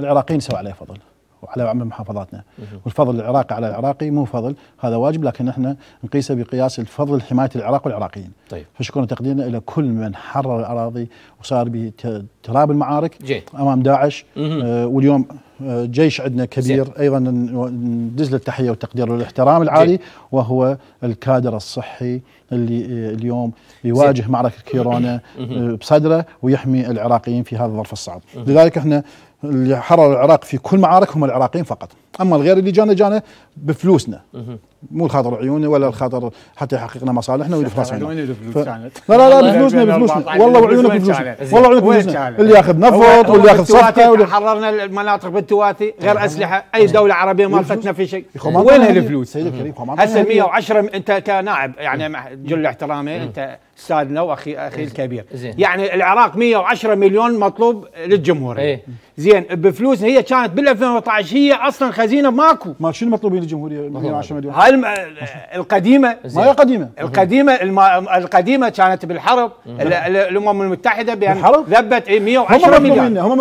العراقيين سووا عليه فضل وعلى عمل محافظاتنا والفضل العراقي على العراقي مو فضل هذا واجب لكن احنا نقيسه بقياس الفضل لحمايه العراق والعراقيين طيب فشكرا تقديرنا الى كل من حرر الاراضي وصار بتراب المعارك جي. امام داعش آه واليوم آه، جيش عندنا كبير زي. ايضا ندز له التحيه والتقدير والاحترام العالي جي. وهو الكادر الصحي اللي آه، اليوم يواجه معركه كورونا آه، بصدره ويحمي العراقيين في هذا الظرف الصعب لذلك احنا اللي حرر العراق في كل معارك هم العراقيين فقط اما الغير اللي جانا جانا بفلوسنا مو الخاطر عيوني ولا الخاطر حتى يحققنا مصالحنا ويدفع فلوسنا وين الفلوس لا لا لا بفلوسنا بفلوسنا والله وعيونك بفلوسنا والله عيونك بفلوسنا اللي ياخذ نفط واللي ياخذ صفقه حررنا المناطق بالتواتي غير اسلحه اي دوله عربيه ما الفتنا في شيء وين الفلوس؟ سيدي الكريم هسه 110 انت كنائب يعني جل احترامي انت استاذنا واخي اخي الكبير زين. يعني العراق 110 مليون مطلوب للجمهوريه زين بفلوس هي كانت بال 2018 هي اصلا خزينه ماكو ما شنو مطلوبين للجمهوريه 110 مليون الم... القديمه ما هي قديمه القديمه الم... القديمه كانت بالحرب الامم المتحده بان ذبت 110 هم مطلوبين هم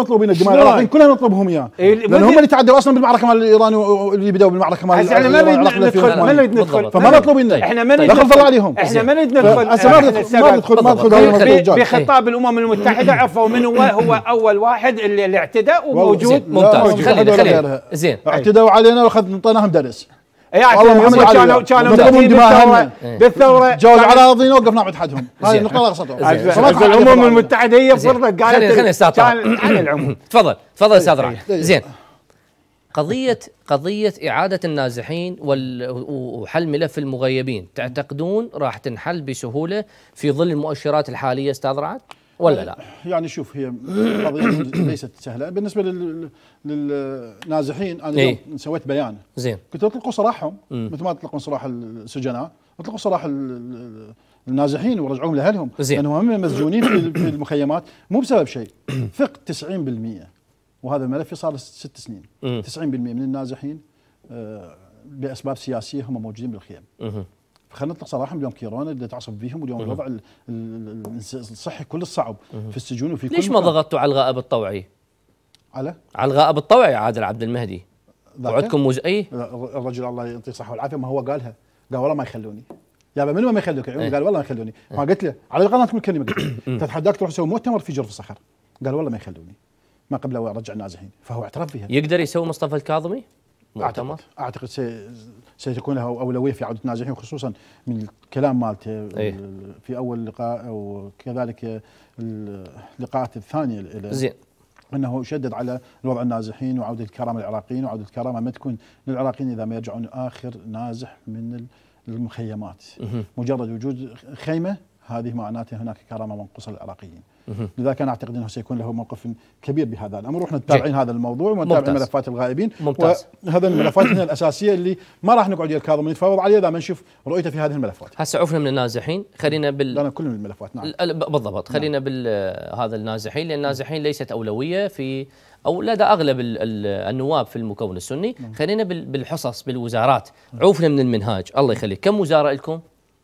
مطلوبين كلنا نطلبهم اياه إيه، لان هم اللي تعدوا اصلا بالمعركه مال الايراني واللي بداوا بالمعركه مال احنا ما نريد ندخل ما نريد ندخل فما طيب. مطلوبين احنا ما طيب. نريد ندخل عليهم احنا ما نريد ندخل ما ندخل ما ندخل بخطاب إيه. الامم المتحده إيه. عرفوا من هو هو اول واحد اللي اعتدى وموجود ممتاز خلينا خلينا زين اعتدوا علينا واخذ اعطيناهم درس يعني والله محمد كانوا كانوا بالثوره بالثوره جوز اراضي وقفنا حدهم هذه النقطه غصتهم الامم المتحده هي فرضت قالت خليني استاذ عن <coughs> العموم تفضل تفضل استاذ رعد طيب. زين قضية قضية إعادة النازحين وحل ملف المغيبين تعتقدون راح تنحل بسهولة في ظل المؤشرات الحالية استاذ رعد؟ ولا طيب، لا؟ يعني شوف هي قضيه <coughs> ليست سهله بالنسبه للنازحين انا إيه؟ سويت بيان زين قلت اطلقوا سراحهم مثل ما اطلقوا سراح السجناء اطلقوا سراح النازحين ورجعوهم لاهلهم لانهم هم مسجونين في المخيمات مو بسبب شيء ثق <coughs> 90% وهذا الملف صار ست سنين مم. 90% من النازحين آه، باسباب سياسيه هم موجودين بالخيم خلينا نطلق صراحه اليوم كيرونا اللي تعصب فيهم واليوم الوضع الصحي كل الصعب في السجون وفي كل ليش ما ضغطتوا على الغائب الطوعي؟ على؟ على الغائب الطوعي عادل عبد المهدي وعدكم مز... اي الرجل الله يعطيه الصحه والعافيه ما هو قالها قال والله ما يخلوني يا منو ما يخلوك أيه؟ قال والله ما يخلوني ما قلت له على الاقل انا قلت كلمه <coughs> تتحداك تروح تسوي مؤتمر في جرف الصخر قال والله ما يخلوني ما قبل ارجع النازحين فهو اعترف بها يقدر يسوي مصطفى الكاظمي؟ مؤتمر؟ اعتقد, أعتقد سي سيكون له اولويه في عوده النازحين خصوصا من الكلام مالته أيه؟ في اول لقاء وكذلك اللقاءات الثانيه زين انه شدد على الوضع النازحين وعوده الكرامه للعراقيين وعوده الكرامه ما تكون للعراقيين اذا ما يرجعون اخر نازح من المخيمات مجرد وجود خيمه هذه معناته هناك كرامه منقصه للعراقيين لذلك انا اعتقد انه سيكون له موقف كبير بهذا الامر واحنا متابعين هذا الموضوع ونتابع ملفات الغائبين ممتاز وهذا الملفات الاساسيه اللي ما راح نقعد الكاظم نتفاوض عليه اذا ما نشوف رؤيته في هذه الملفات هسه عفنا من النازحين خلينا بال لا كل من الملفات نعم بالضبط نعم. خلينا نعم. بال هذا النازحين لان النازحين ليست اولويه في او لدى اغلب النواب في المكون السني نعم. خلينا بالحصص بالوزارات عوفنا من المنهاج الله يخليك كم وزاره لكم؟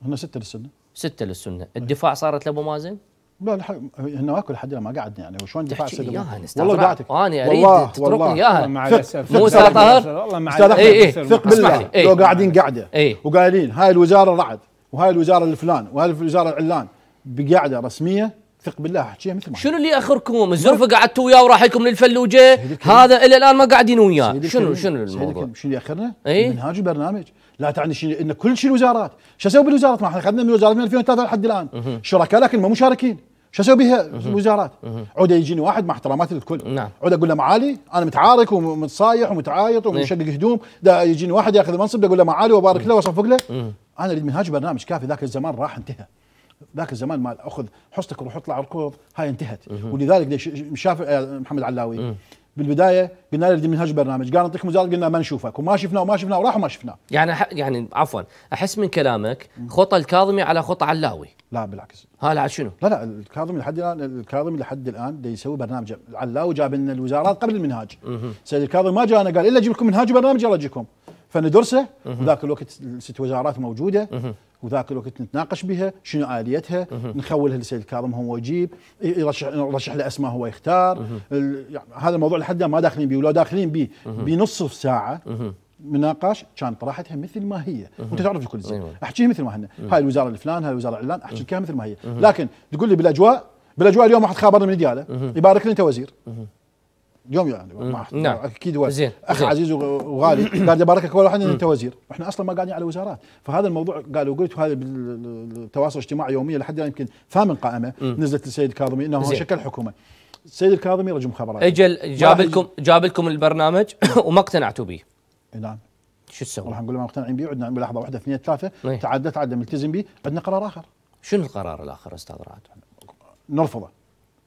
هنا سته للسنه سته للسنه الدفاع صارت لابو مازن؟ لا الحق انا واكل حد ما قعدني يعني وشلون دفاع سلم والله قعدتك آه، انا اريد والله تطرقني اياها مع الاسف مو استاذ طاهر والله مع الاسف اي ثق بالله إيه. لو قاعدين قعده إيه. وقايلين هاي الوزاره رعد وهاي الوزاره الفلان وهاي الوزاره العلان بقعده رسميه ثق بالله احكيها مثل ما شنو اللي اخركم؟ الزرفه قعدتوا وياه وراح لكم للفلوجه هذا الى الان ما قاعدين وياه شنو شنو الموضوع؟ شنو اللي اخرنا؟ إيه. منهاج البرنامج لا تعني شيء ان كل شيء الوزارات شو اسوي بالوزارات ما احنا اخذنا من الوزارات من 2003 لحد الان شركاء لكن ما مشاركين شو اسوي بها الوزارات عود يجيني واحد مع احتراماتي للكل نعم. عود اقول له معالي انا متعارك ومتصايح ومتعايط نعم. ومشقق هدوم دا يجيني واحد ياخذ منصب اقول له معالي وابارك له واصفق له انا اريد منهاج برنامج كافي ذاك الزمان راح انتهى ذاك الزمان مال اخذ حصتك وروح اطلع اركض هاي انتهت ولذلك شاف آه، محمد علاوي بالبدايه قلنا له منهج برنامج قال نعطيك مزاد قلنا ما نشوفك وما شفناه وما شفناه وراح وما شفناه يعني ح... يعني عفوا احس من كلامك خطى الكاظمي على خطى علاوي لا بالعكس ها لا شنو؟ لا لا الكاظمي لحد الان الكاظمي لحد الان دا يسوي برنامج العلاوي جاب لنا الوزارات قبل المنهاج سيد الكاظمي ما جانا قال الا اجيب لكم منهاج برنامج يلا اجيكم فندرسه وذاك الوقت ست وزارات موجوده وذاك الوقت نتناقش بها شنو اليتها نخولها لسيد الكاظم هو يجيب يرشح يرشح له اسماء هو يختار يعني هذا الموضوع لحد ما داخلين بيه ولو داخلين بيه بنصف ساعه مناقش كان طرحتها مثل ما هي وانت تعرف كل زين أيوة. احكيها مثل ما هن هاي الوزاره الفلان هاي الوزاره العلان احكي مثل ما هي لكن تقول لي بالاجواء بالاجواء اليوم واحد خابرني من دياله يبارك لي انت وزير اليوم يعني نعم اكيد وزير زين اخ زين. عزيز وغالي <coughs> قال باركك اول واحد انت وزير واحنا اصلا ما قاعدين على وزارات فهذا الموضوع قالوا قلت هذا بالتواصل الاجتماعي يوميا لحد يمكن ثامن قائمه نزلت للسيد كاظمي انه هو شكل حكومه السيد الكاظمي رجل مخابرات اجل جاب لكم جاب لكم البرنامج <coughs> وما اقتنعتوا به نعم شو تسوي؟ راح نقول ما مقتنعين به عندنا ملاحظه واحده اثنين ثلاثه تعدى تعدى ملتزم به عندنا قرار اخر شنو القرار الاخر استاذ رعد؟ نرفضه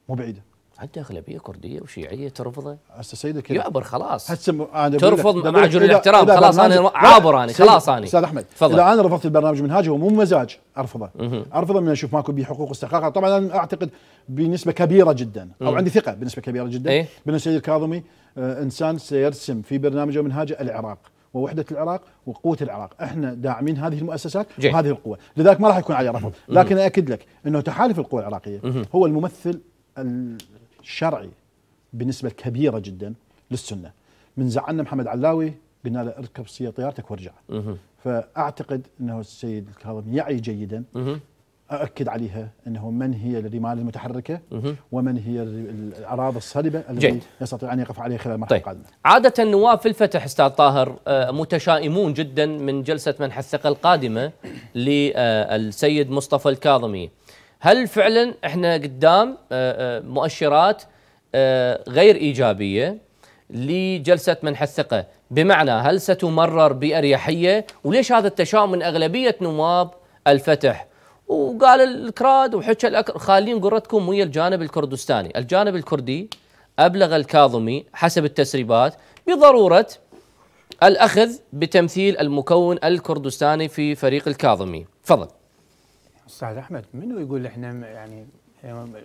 مو بعيده عنده اغلبيه كرديه وشيعيه ترفضه هسه سيدك يعبر خلاص هسه انا ترفض مع جل الاحترام خلاص انا عابر انا خلاص انا استاذ احمد تفضل اذا انا رفضت البرنامج منهاجي مو مزاج ارفضه ارفضه من اشوف ماكو به حقوق استحقاقها طبعا انا اعتقد بنسبه كبيره جدا او عندي ثقه بنسبه كبيره جدا ايه؟ بان السيد الكاظمي آه، انسان سيرسم في برنامجه ومنهاجه العراق ووحده العراق وقوه العراق، احنا داعمين هذه المؤسسات جي. وهذه القوه، لذلك ما راح يكون عليه رفض، لكن اكد لك انه تحالف القوى العراقيه هو الممثل شرعي بنسبة كبيرة جدا للسنة من زعلنا محمد علاوي قلنا له اركب سيارتك وارجع فأعتقد أنه السيد الكاظم يعي جيدا أؤكد عليها أنه من هي الرمال المتحركة ومن هي الأعراض الصلبة التي يستطيع أن يقف عليها خلال المرحلة طيب. القادمة عادة النواب في الفتح أستاذ طاهر آه، متشائمون جدا من جلسة منح الثقة القادمة للسيد مصطفى الكاظمي هل فعلا احنا قدام آه، آه، مؤشرات آه، غير ايجابيه لجلسه منح الثقه بمعنى هل ستمرر باريحيه وليش هذا التشاؤم من اغلبيه نواب الفتح وقال الكراد وحكى الأكر خالين قرتكم ويا الجانب الكردستاني الجانب الكردي ابلغ الكاظمي حسب التسريبات بضروره الاخذ بتمثيل المكون الكردستاني في فريق الكاظمي تفضل استاذ احمد منو يقول احنا يعني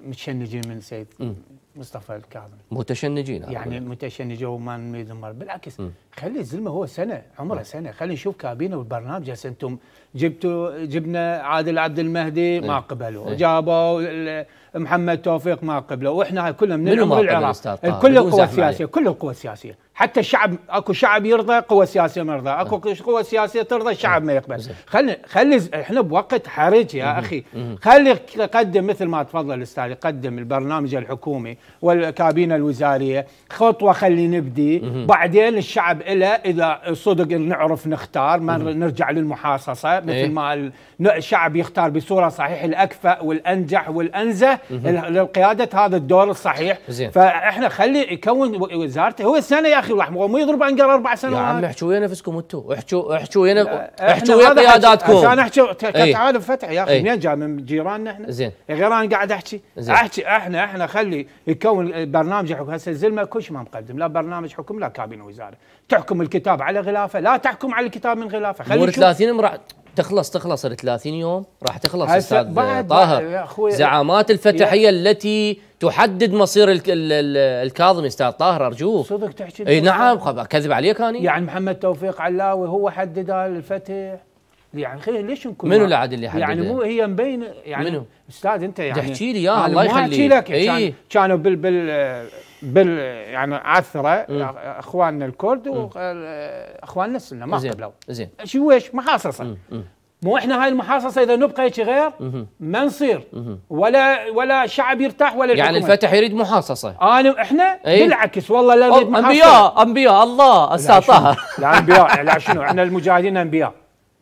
متشنجين من سيد م. مصطفى الكاظمي متشنجين يعني متشنجه وما نريد بالعكس خلي الزلمه هو سنه عمره م. سنه خلي نشوف كابينه والبرنامج انتم جبتوا جبنا عادل عبد المهدي ما إيه. قبلوا ايه. جابوا محمد توفيق ما قبلوا واحنا هاي كلها من من العراق إيه، كل القوى السياسيه كل القوى السياسيه حتى الشعب اكو شعب يرضى قوى سياسيه ما يرضى اكو إيه. قوى سياسيه ترضى الشعب ما يقبل خلي خلي احنا بوقت حرج يا اخي خلي قدم مثل ما تفضل الاستاذ يقدم البرنامج الحكومي والكابينه الوزاريه خطوه خلي نبدي بعدين الشعب له اذا صدق نعرف نختار ما نرجع للمحاصصه مثل ما الشعب يختار بصوره صحيح الاكفأ والانجح والانزه لقياده هذا الدور الصحيح زين. فاحنا خلي يكون وزارته هو السنه يا اخي الرحمه مو يضرب انقر اربع سنوات يا عم احكوا ويا نفسكم انتم احكوا احكوا ويا احكوا ويا قياداتكم انا احكي إيه. تعالوا فتح يا اخي إيه. منين جاي من جيراننا احنا زين غير انا قاعد احكي احكي احنا احنا خلي يكون برنامج حكم هسه الزلمه كل ما مقدم لا برنامج حكم لا كابينه وزاره تحكم الكتاب على غلافه لا تحكم على الكتاب من غلافه خلي 30 امراه تخلص تخلص ال 30 يوم راح تخلص استاذ طاهر زعامات الفتحيه التي تحدد مصير الكاظم استاذ طاهر ارجوك صدق تحكي اي نعم كذب عليك انا يعني محمد توفيق علاوي هو حدد الفتح يعني خلينا ليش نكون منو العاد اللي حدد يعني مو هي مبين يعني منو؟ استاذ انت يعني تحكي لي اياها الله يخليك لك كانوا بال بال بال يعني عثره اخواننا الكرد واخواننا السنه ما قبلوا زين شو ايش محاصصه مو احنا هاي المحاصصه اذا نبقى هيك غير ما نصير ولا ولا شعب يرتاح ولا يعني الفتح يريد محاصصه انا احنا ايه؟ بالعكس والله لا نريد محاصصه انبياء انبياء الله استاطها لا انبياء لا شنو احنا المجاهدين انبياء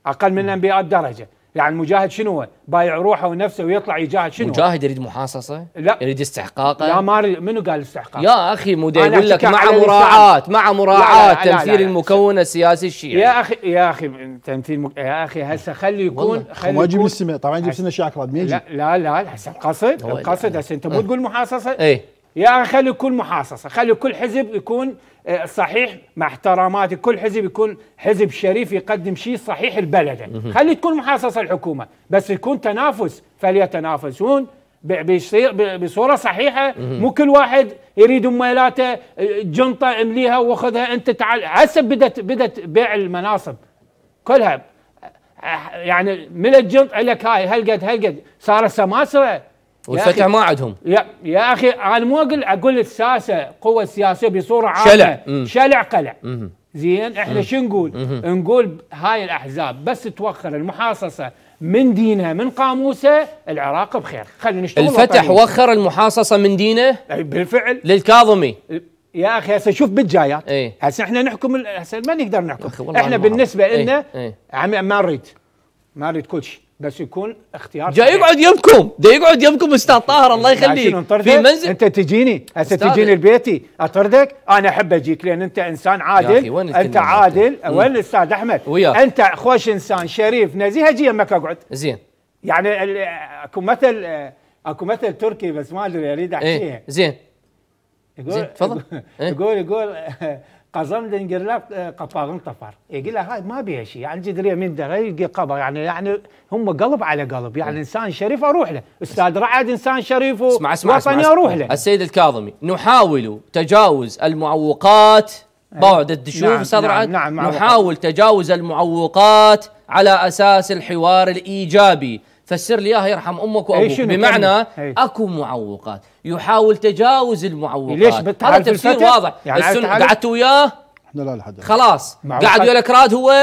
اقل من انبياء الدرجه يعني المجاهد شنو هو؟ بايع روحه ونفسه ويطلع يجاهد شنو؟ مجاهد يريد محاصصه؟ لا يريد استحقاقه؟ لا ما منو قال استحقاق؟ يا اخي مو يقول لك مع مراعاة مع مراعاة تمثيل المكون السياسي الشيعي يا اخي يا اخي تمثيل مك... يا اخي هسه خلي يكون خلي ما يجيب السمع طبعا يجيب لنا شيعي اكراد لا لا لا هسه القصد القصد هسه انت مو إيه. تقول محاصصه؟ ايه يا اخي خلي كل محاصصه خلي كل حزب يكون آه، صحيح مع احتراماتي كل حزب يكون حزب شريف يقدم شيء صحيح البلد خلي تكون محاصصه الحكومه بس يكون تنافس فليتنافسون بيصير بصوره صحيحه مو كل واحد يريد ميلاته آه، جنطه امليها واخذها انت تعال هسه بدت بدت بيع المناصب كلها آه، يعني من الجنط لك هاي هلقد هلقد صار سماسره والفتح ما عندهم يا, يا اخي انا مو اقول اقول الساسه قوه سياسيه بصوره عامه شلع مم. شلع قلع مم. زين احنا شو نقول؟ نقول هاي الاحزاب بس توخر المحاصصه من دينها من قاموسه العراق بخير خلينا نشتغل الفتح وخر المحاصصه من دينه بالفعل للكاظمي يا اخي هسه شوف بالجايات إيه. هسه احنا نحكم هسه ما نقدر نحكم احنا بالنسبه لنا ايه؟ ايه؟ ما نريد ما نريد كل شيء بس يكون اختيار جاي يقعد يمكم جاي يقعد يمكم استاذ طاهر الله يخليك في منزل انت تجيني هسه تجيني لبيتي اطردك انا احب اجيك لان انت انسان عادل انت عادل وين استاذ احمد وياك انت خوش انسان شريف نزيه اجي يمك اقعد زين يعني اكو مثل اكو مثل تركي بس ما ادري اريد إيه، احكيها ايه زين يقول زين تفضل يقول إيه. يقول قزم دنجرلا اه، قباغن طفر يقول هاي ما بيها شيء يعني جدري من دغ يلقى قبر يعني يعني هم قلب على قلب يعني انسان شريف اروح له استاذ رعد انسان شريف اسمع اسمع اسمع اروح له السيد الكاظمي نحاول تجاوز المعوقات اه. بعد الدشوف نعم استاذ نعم رعد نعم نحاول تجاوز المعوقات على اساس الحوار الايجابي فسر لي اياها يرحم امك إيه، وابوك بمعنى إيه. اكو معوقات يحاول تجاوز المعوقات ليش هذا تفسير واضح يعني السنة قعدت وياه احنا لا لحد خلاص قعد ويا الاكراد هو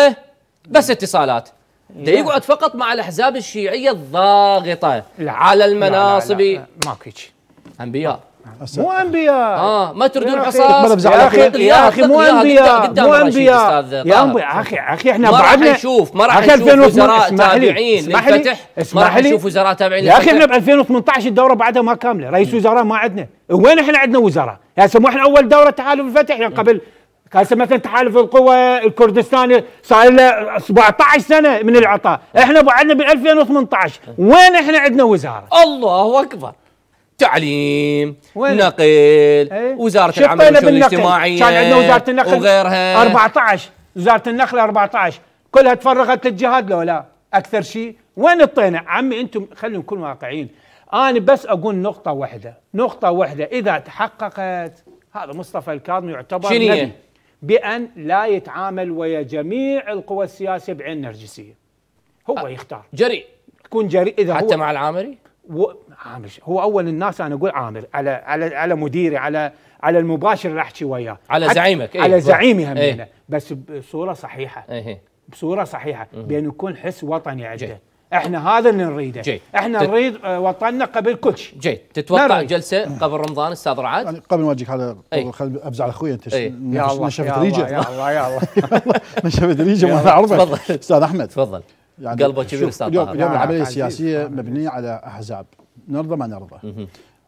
بس إيه. اتصالات ده يقعد فقط مع الاحزاب الشيعيه الضاغطه على المناصب ماكو انبياء مو انبياء اه ما تردون عصا يا اخي يا اخي مو انبياء مو انبياء يا اخي اخي احنا بعدنا ما راح نشوف ما راح نشوف وزراء تابعين للفتح ما راح نشوف وزراء تابعين يا اخي احنا ب 2018 الدوره بعدها ما كامله رئيس وزراء ما عندنا وين احنا عندنا وزراء؟ هسه يعني مو احنا اول دوره تحالف الفتح يعني قبل هسه مثلا تحالف القوى الكردستاني صار له 17 سنه من العطاء، احنا بعدنا ب 2018 وين احنا عندنا وزاره؟ الله اكبر تعليم وين؟ نقل ايه؟ وزاره العمل والشؤون الاجتماعيه كان عندنا وزاره النقل وغيرها 14 وزاره النقل 14 كلها تفرغت للجهاد لو لا اكثر شيء وين الطينه عمي انتم خلينا نكون واقعيين انا بس اقول نقطه واحده نقطه واحده اذا تحققت هذا مصطفى الكاظمي يعتبر شنية؟ نبي بان لا يتعامل ويا جميع القوى السياسيه بعين نرجسيه هو أه يختار جريء تكون جريء اذا حتى هو مع العامري و... عامل هو اول الناس انا اقول عامر على على على مديري على على المباشر اللي احكي وياه على زعيمك أيه على زعيمي همينه أيه بس بصوره صحيحه أيه, إيه. بصوره صحيحه بان يكون حس وطني عنده احنا هذا اللي نريده جي. احنا تت... نريد آه، وطننا قبل كل شيء جيد تتوقع نريد. جلسه قبل رمضان استاذ رعد يعني قبل ما اجيك هذا إيه. خل على اخوي انت أي. نشفت ريجه يا الله يا الله نشفت ريجه ما اعرفه استاذ احمد تفضل يعني قلبه كبير اليوم, اليوم آه، العمليه السياسيه آه، مبنيه على احزاب نرضى ما نرضى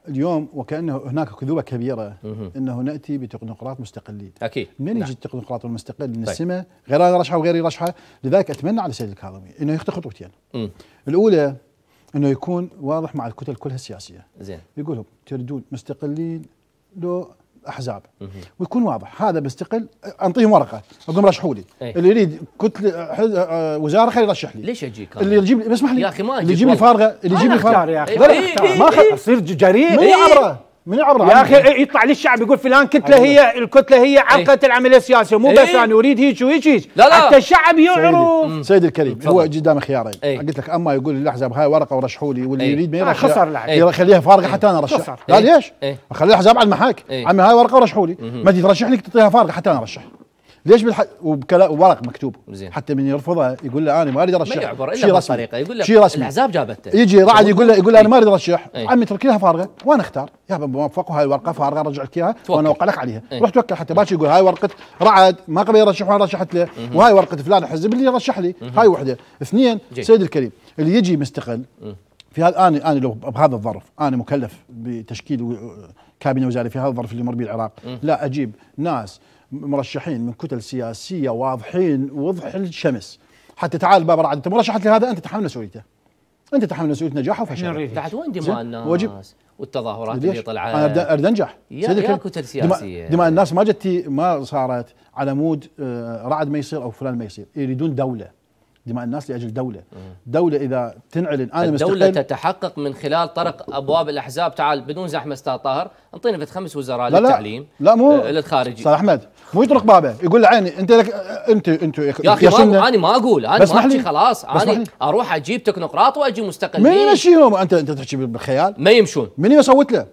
اليوم وكانه هناك كذوبه كبيره انه ناتي بتكنوقراط مستقلين اكيد من يجي نعم. التكنوقراط المستقل من طيب. السماء غير انا رشحه وغيري رشحه لذلك اتمنى على السيد الكاظمي انه يخطي خطوتين الاولى انه يكون واضح مع الكتل كلها السياسيه زين يقول لهم تريدون مستقلين لو احزاب ويكون واضح هذا بيستقل انطيهم ورقه اقوم رشحوا لي أيه. اللي يريد كتله وزاره خليه يرشح لي ليش اجيك اللي يجيب لي اسمح لي يا اخي ما اللي يجيب لي فارغه اللي يجيب لي فارغه إيه. إيه، يا اخي ما اصير جريء ما عبره من عبر يا اخي إيه، يطلع للشعب يقول فلان كتله أيوه. هي الكتله هي عقده أيه. العمليه السياسيه مو بس إيه. انا اريد هيك وهيك هيك لا لا حتى الشعب يعرف سيد سيدي الكريم هو قدام خيارين أيه. قلت لك اما يقول الاحزاب هاي ورقه ورشحوا لي واللي أيه. يريد ما آه، يرشح خسر العب إيه. خليها فارقه حتى انا ارشح لا ليش؟ خلي الاحزاب على المحاك عمي هاي ورقه ورشحوا لي ما ترشح لي تعطيها فارقه حتى انا ارشح ليش بالح... وبكلا... وورق مكتوب زين. حتى من يرفضها يقول له انا ما اريد ارشح ما يعبر الا بهالطريقه يقول له الاحزاب جابته يجي رعد يقول له يقول انا ما اريد ارشح ايه؟ عمي اترك فارغه وانا اختار يا موفق وهاي الورقه فارغه ارجع لك اياها وانا اوقع لك عليها ايه؟ روح توكل حتى باكر يقول هاي ورقه رعد ما قبل يرشح وانا رشحت له وهاي ورقه فلان حزب اللي رشح لي هاي وحده اثنين سيد الكريم اللي يجي مستقل في هذا انا انا لو بهذا الظرف انا مكلف بتشكيل كابينه وزاري في هذا الظرف اللي مر به العراق لا اجيب ناس مرشحين من كتل سياسيه واضحين وضح الشمس حتى تعال بابا انت مرشحت لهذا انت تحمل مسؤوليته انت تحمل مسؤوليه نجاحه وفشله بعد وين دماء الناس والتظاهرات اللي طلعت انا اريد انجح يا, يا كتل سياسيه دماء, دماء الناس ما جت ما صارت على مود آه، رعد ما يصير او فلان ما يصير يريدون دوله دماء الناس لاجل دوله دوله اذا تنعلن انا الدوله تتحقق من خلال طرق ابواب الاحزاب تعال بدون زحمه استاذ طاهر انطيني خمس وزراء لا للتعليم لا, لا مو آه، للخارجي استاذ احمد مو يطرق بابه يقول له عيني انت لك انت انت يا اخي انا ما اقول انا ما احكي خلاص انا اروح اجيب تكنوقراط واجي مستقلين من يمشيهم انت انت تحكي بالخيال ما يمشون من يصوت له؟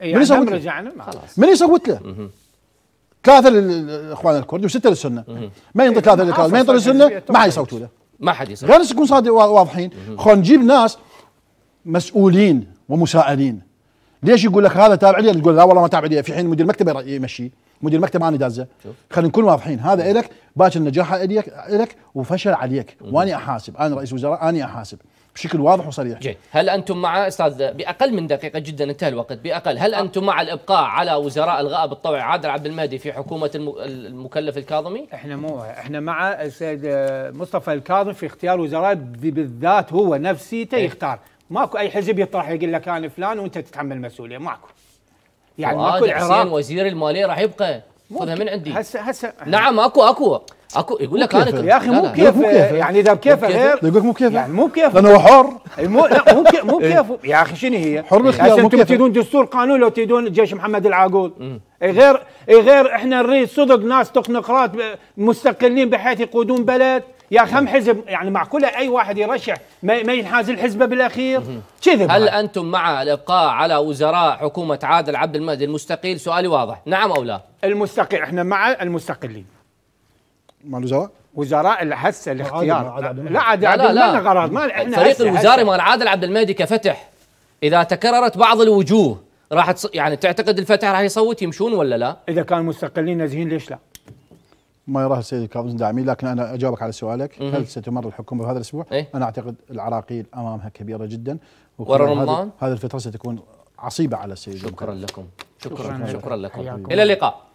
إيه، من يصوت يعني له؟ خلاص من يصوت له؟ ثلاثه للاخوان الكرد وسته للسنه ما ينطي ثلاثه إيه، للكرد ما ينطي للسنه ما حد يصوتوا له ما حد يصوت غير نكون صادق واضحين خلينا نجيب ناس مسؤولين ومساءلين ليش يقول لك هذا تابع لي تقول لا والله ما تابع لي في حين مدير مكتبه يمشي مدير مكتب انا دازه خلينا نكون واضحين هذا الك باكر النجاح اليك الك وفشل عليك واني احاسب انا رئيس وزراء اني احاسب بشكل واضح وصريح جيد هل انتم مع استاذ باقل من دقيقه جدا انتهى الوقت باقل هل آه. انتم مع الابقاء على وزراء الغاء الطوعي عادل عبد المهدي في حكومه المكلف الكاظمي احنا مو احنا مع السيد مصطفى الكاظم في اختيار وزراء بالذات هو نفسيته يختار إيه. ماكو اي حزب يطرح يقول لك انا فلان وانت تتحمل المسؤوليه ماكو يعني ماكو العراق وزير الماليه راح يبقى خذها من عندي هسه هسه نعم اكو اكو اكو يقول لك انا يا اخي مو كيف يعني اذا بكيف غير يقول لك مو كيف يعني مو كيف لانه هو حر مو لا مو مو إيه. كيف يا اخي شنو هي؟ حر الاختيار انتم تريدون دستور قانون لو تريدون جيش محمد العاقول إيه غير إيه غير احنا نريد صدق ناس تقنقرات مستقلين بحيث يقودون بلد يا خم حزب يعني معقوله اي واحد يرشح ما, ما ينحاز الحزب بالاخير كذب هل انتم مع الابقاء على وزراء حكومه عادل عبد المهدي المستقيل سؤالي واضح نعم او لا المستقيل احنا مع المستقلين مع الوزراء وزراء اللي هسه الاختيار عادل لا عادل لا, لا. ما غرض ما احنا الفريق الوزاري مال عادل عبد المهدي كفتح اذا تكررت بعض الوجوه راح يعني تعتقد الفتح راح يصوت يمشون ولا لا؟ اذا كانوا مستقلين نزهين ليش لا؟ ما يراه السيد الكاظم داعمين لكن انا اجاوبك على سؤالك مم. هل ستمر الحكومه بهذا الاسبوع؟ إيه؟ انا اعتقد العراقيل امامها كبيره جدا ورا رمضان هذه الفتره ستكون عصيبه على السيد شكرا الكاظم. لكم شكرا شكرا, شكرا لكم الى اللقاء